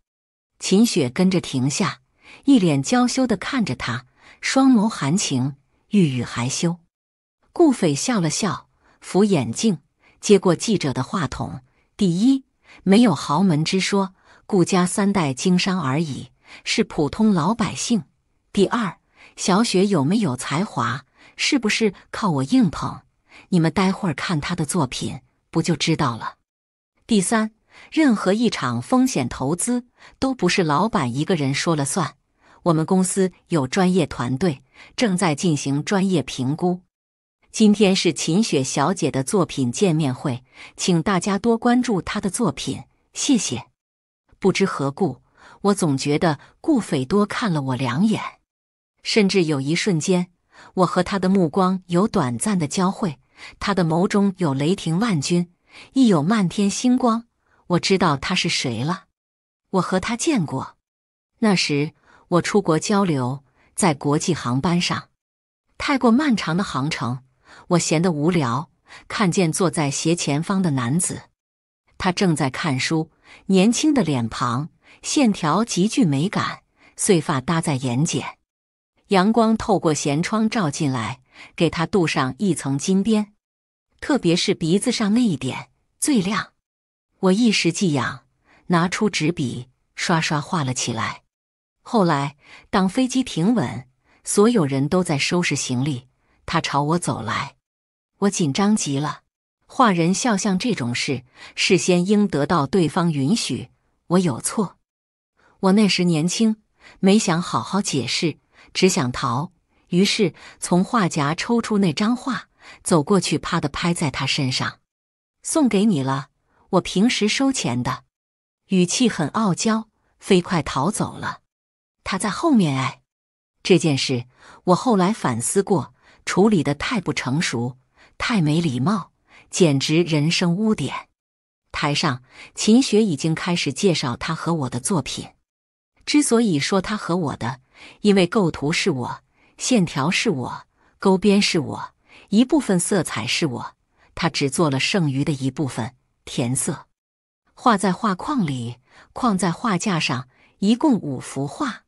秦雪跟着停下，一脸娇羞的看着他，双眸含情，欲语还休。顾斐笑了笑，扶眼镜，接过记者的话筒。第一，没有豪门之说，顾家三代经商而已，是普通老百姓。第二。小雪有没有才华？是不是靠我硬捧？你们待会儿看她的作品，不就知道了？第三，任何一场风险投资都不是老板一个人说了算。我们公司有专业团队正在进行专业评估。今天是秦雪小姐的作品见面会，请大家多关注她的作品。谢谢。不知何故，我总觉得顾斐多看了我两眼。甚至有一瞬间，我和他的目光有短暂的交汇，他的眸中有雷霆万钧，亦有漫天星光。我知道他是谁了，我和他见过。那时我出国交流，在国际航班上，太过漫长的航程，我闲得无聊，看见坐在斜前方的男子，他正在看书，年轻的脸庞线条极具美感，碎发搭在眼睑。阳光透过舷窗照进来，给他镀上一层金边，特别是鼻子上那一点最亮。我一时技痒，拿出纸笔，刷刷画了起来。后来，当飞机停稳，所有人都在收拾行李，他朝我走来，我紧张极了。画人肖像这种事，事先应得到对方允许，我有错。我那时年轻，没想好好解释。只想逃，于是从画夹抽出那张画，走过去，啪的拍在他身上，送给你了。我平时收钱的，语气很傲娇，飞快逃走了。他在后面哎。这件事我后来反思过，处理的太不成熟，太没礼貌，简直人生污点。台上，秦雪已经开始介绍他和我的作品。之所以说他和我的。因为构图是我，线条是我，勾边是我，一部分色彩是我，他只做了剩余的一部分填色。画在画框里，框在画架上，一共五幅画。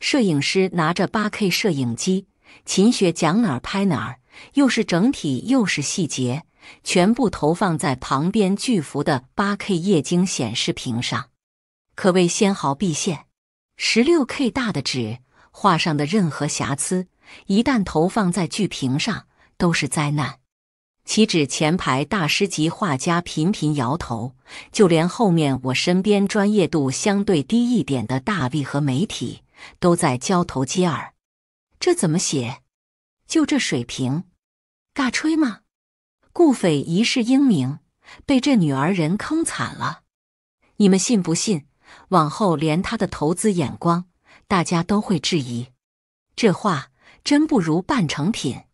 摄影师拿着八 K 摄影机，勤学讲哪儿拍哪儿，又是整体又是细节，全部投放在旁边巨幅的八 K 液晶显示屏上，可谓纤毫毕现。十六 K 大的纸画上的任何瑕疵，一旦投放在巨屏上，都是灾难。岂止前排大师级画家频频摇头，就连后面我身边专业度相对低一点的大 V 和媒体，都在交头接耳：这怎么写？就这水平，尬吹吗？顾斐一世英名，被这女儿人坑惨了，你们信不信？往后连他的投资眼光，大家都会质疑。这话真不如半成品，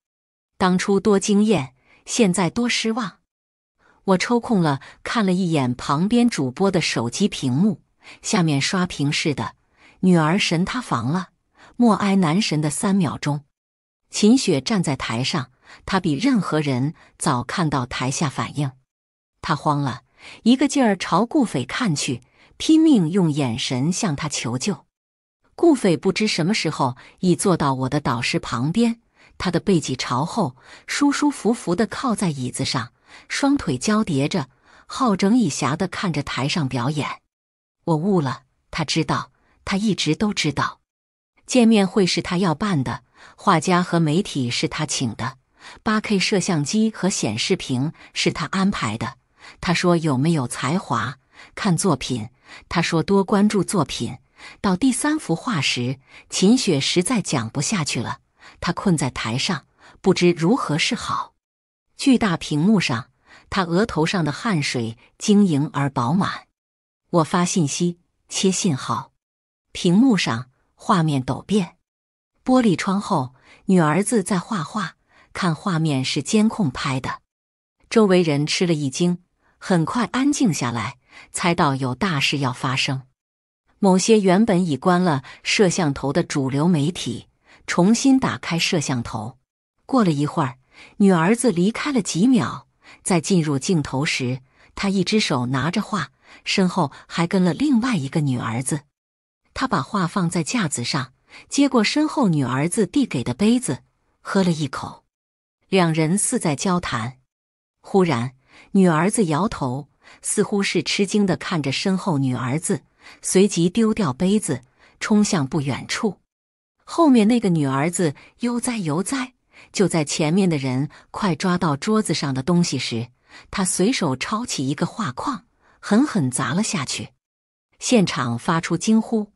当初多惊艳，现在多失望。我抽空了看了一眼旁边主播的手机屏幕，下面刷屏似的：“女儿神塌房了，默哀男神的三秒钟。”秦雪站在台上，她比任何人早看到台下反应，她慌了，一个劲儿朝顾斐看去。拼命用眼神向他求救。顾斐不知什么时候已坐到我的导师旁边，他的背脊朝后，舒舒服服地靠在椅子上，双腿交叠着，好整以暇地看着台上表演。我悟了，他知道，他一直都知道。见面会是他要办的，画家和媒体是他请的，8K 摄像机和显示屏是他安排的。他说：“有没有才华？”看作品，他说多关注作品。到第三幅画时，秦雪实在讲不下去了，她困在台上，不知如何是好。巨大屏幕上，她额头上的汗水晶莹而饱满。我发信息，切信号。屏幕上画面陡变，玻璃窗后女儿子在画画，看画面是监控拍的。周围人吃了一惊，很快安静下来。猜到有大事要发生，某些原本已关了摄像头的主流媒体重新打开摄像头。过了一会儿，女儿子离开了几秒，在进入镜头时，她一只手拿着画，身后还跟了另外一个女儿子。她把画放在架子上，接过身后女儿子递给的杯子，喝了一口。两人似在交谈，忽然女儿子摇头。似乎是吃惊的看着身后女儿子，随即丢掉杯子，冲向不远处。后面那个女儿子悠哉悠哉，就在前面的人快抓到桌子上的东西时，她随手抄起一个画框，狠狠砸了下去。现场发出惊呼。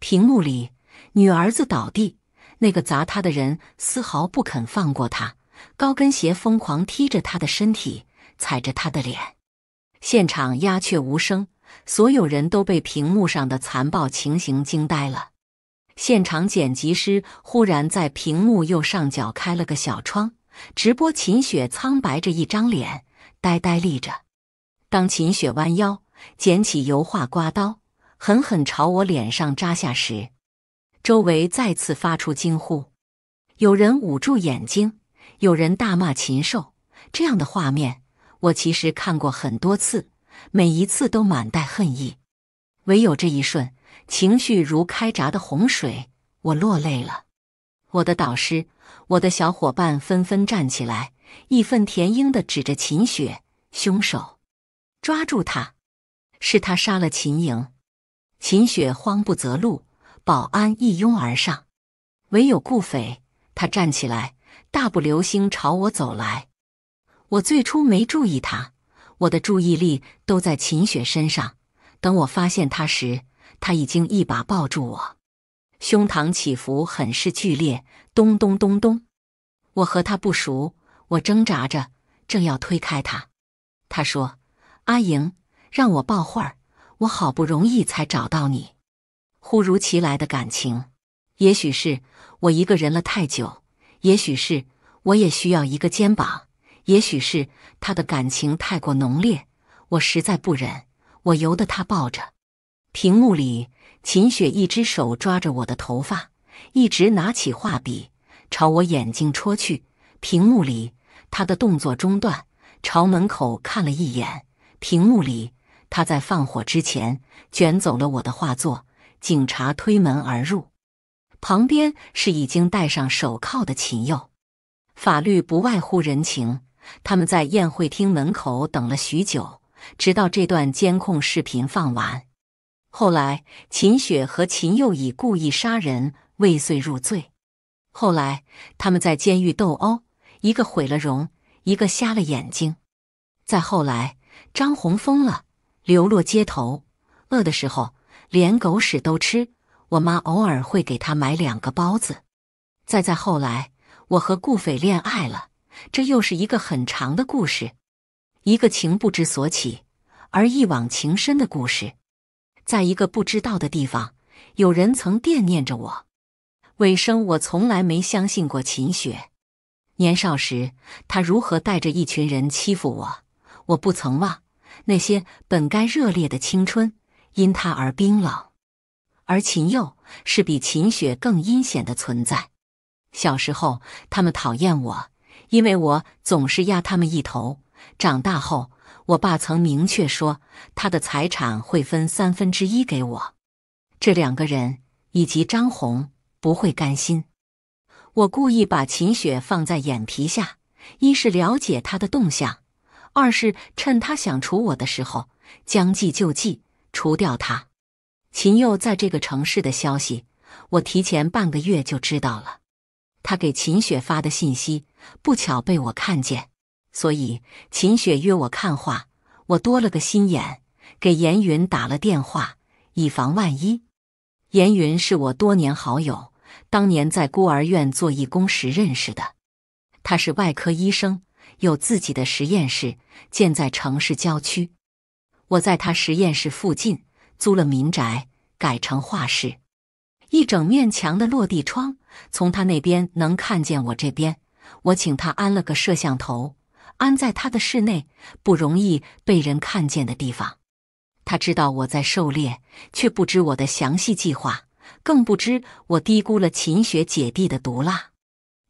屏幕里，女儿子倒地，那个砸她的人丝毫不肯放过她，高跟鞋疯狂踢着她的身体，踩着她的脸。现场鸦雀无声，所有人都被屏幕上的残暴情形惊呆了。现场剪辑师忽然在屏幕右上角开了个小窗，直播秦雪苍白着一张脸，呆呆立着。当秦雪弯腰捡起油画刮刀，狠狠朝我脸上扎下时，周围再次发出惊呼，有人捂住眼睛，有人大骂禽兽。这样的画面。我其实看过很多次，每一次都满带恨意，唯有这一瞬，情绪如开闸的洪水，我落泪了。我的导师，我的小伙伴纷纷站起来，义愤填膺地指着秦雪，凶手，抓住他，是他杀了秦莹。秦雪慌不择路，保安一拥而上，唯有顾斐，他站起来，大步流星朝我走来。我最初没注意他，我的注意力都在秦雪身上。等我发现他时，他已经一把抱住我，胸膛起伏很是剧烈，咚咚咚咚。我和他不熟，我挣扎着，正要推开他，他说：“阿莹，让我抱会儿，我好不容易才找到你。”忽如其来的感情，也许是我一个人了太久，也许是我也需要一个肩膀。也许是他的感情太过浓烈，我实在不忍，我由得他抱着。屏幕里，秦雪一只手抓着我的头发，一直拿起画笔朝我眼睛戳去。屏幕里，他的动作中断，朝门口看了一眼。屏幕里，他在放火之前卷走了我的画作。警察推门而入，旁边是已经戴上手铐的秦佑。法律不外乎人情。他们在宴会厅门口等了许久，直到这段监控视频放完。后来，秦雪和秦佑以故意杀人未遂入罪。后来，他们在监狱斗殴，一个毁了容，一个瞎了眼睛。再后来，张红疯了，流落街头，饿的时候连狗屎都吃。我妈偶尔会给他买两个包子。再再后来，我和顾斐恋爱了。这又是一个很长的故事，一个情不知所起而一往情深的故事。在一个不知道的地方，有人曾惦念着我。尾声，我从来没相信过秦雪。年少时，他如何带着一群人欺负我，我不曾忘。那些本该热烈的青春，因他而冰冷。而秦佑是比秦雪更阴险的存在。小时候，他们讨厌我。因为我总是压他们一头，长大后，我爸曾明确说他的财产会分三分之一给我。这两个人以及张红不会甘心。我故意把秦雪放在眼皮下，一是了解她的动向，二是趁她想除我的时候将计就计除掉她。秦佑在这个城市的消息，我提前半个月就知道了。他给秦雪发的信息，不巧被我看见，所以秦雪约我看画，我多了个心眼，给严云打了电话，以防万一。严云是我多年好友，当年在孤儿院做义工时认识的，他是外科医生，有自己的实验室，建在城市郊区。我在他实验室附近租了民宅，改成画室。一整面墙的落地窗，从他那边能看见我这边。我请他安了个摄像头，安在他的室内不容易被人看见的地方。他知道我在狩猎，却不知我的详细计划，更不知我低估了秦雪姐弟的毒辣。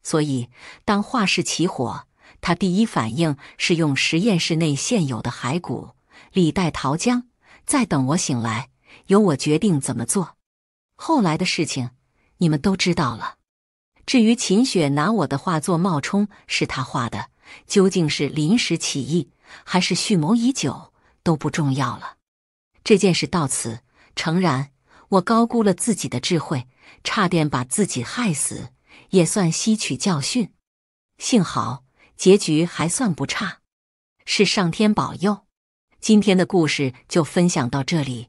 所以，当画室起火，他第一反应是用实验室内现有的骸骨李代桃僵，再等我醒来，由我决定怎么做。后来的事情，你们都知道了。至于秦雪拿我的画作冒充是他画的，究竟是临时起意还是蓄谋已久，都不重要了。这件事到此，诚然，我高估了自己的智慧，差点把自己害死，也算吸取教训。幸好结局还算不差，是上天保佑。今天的故事就分享到这里。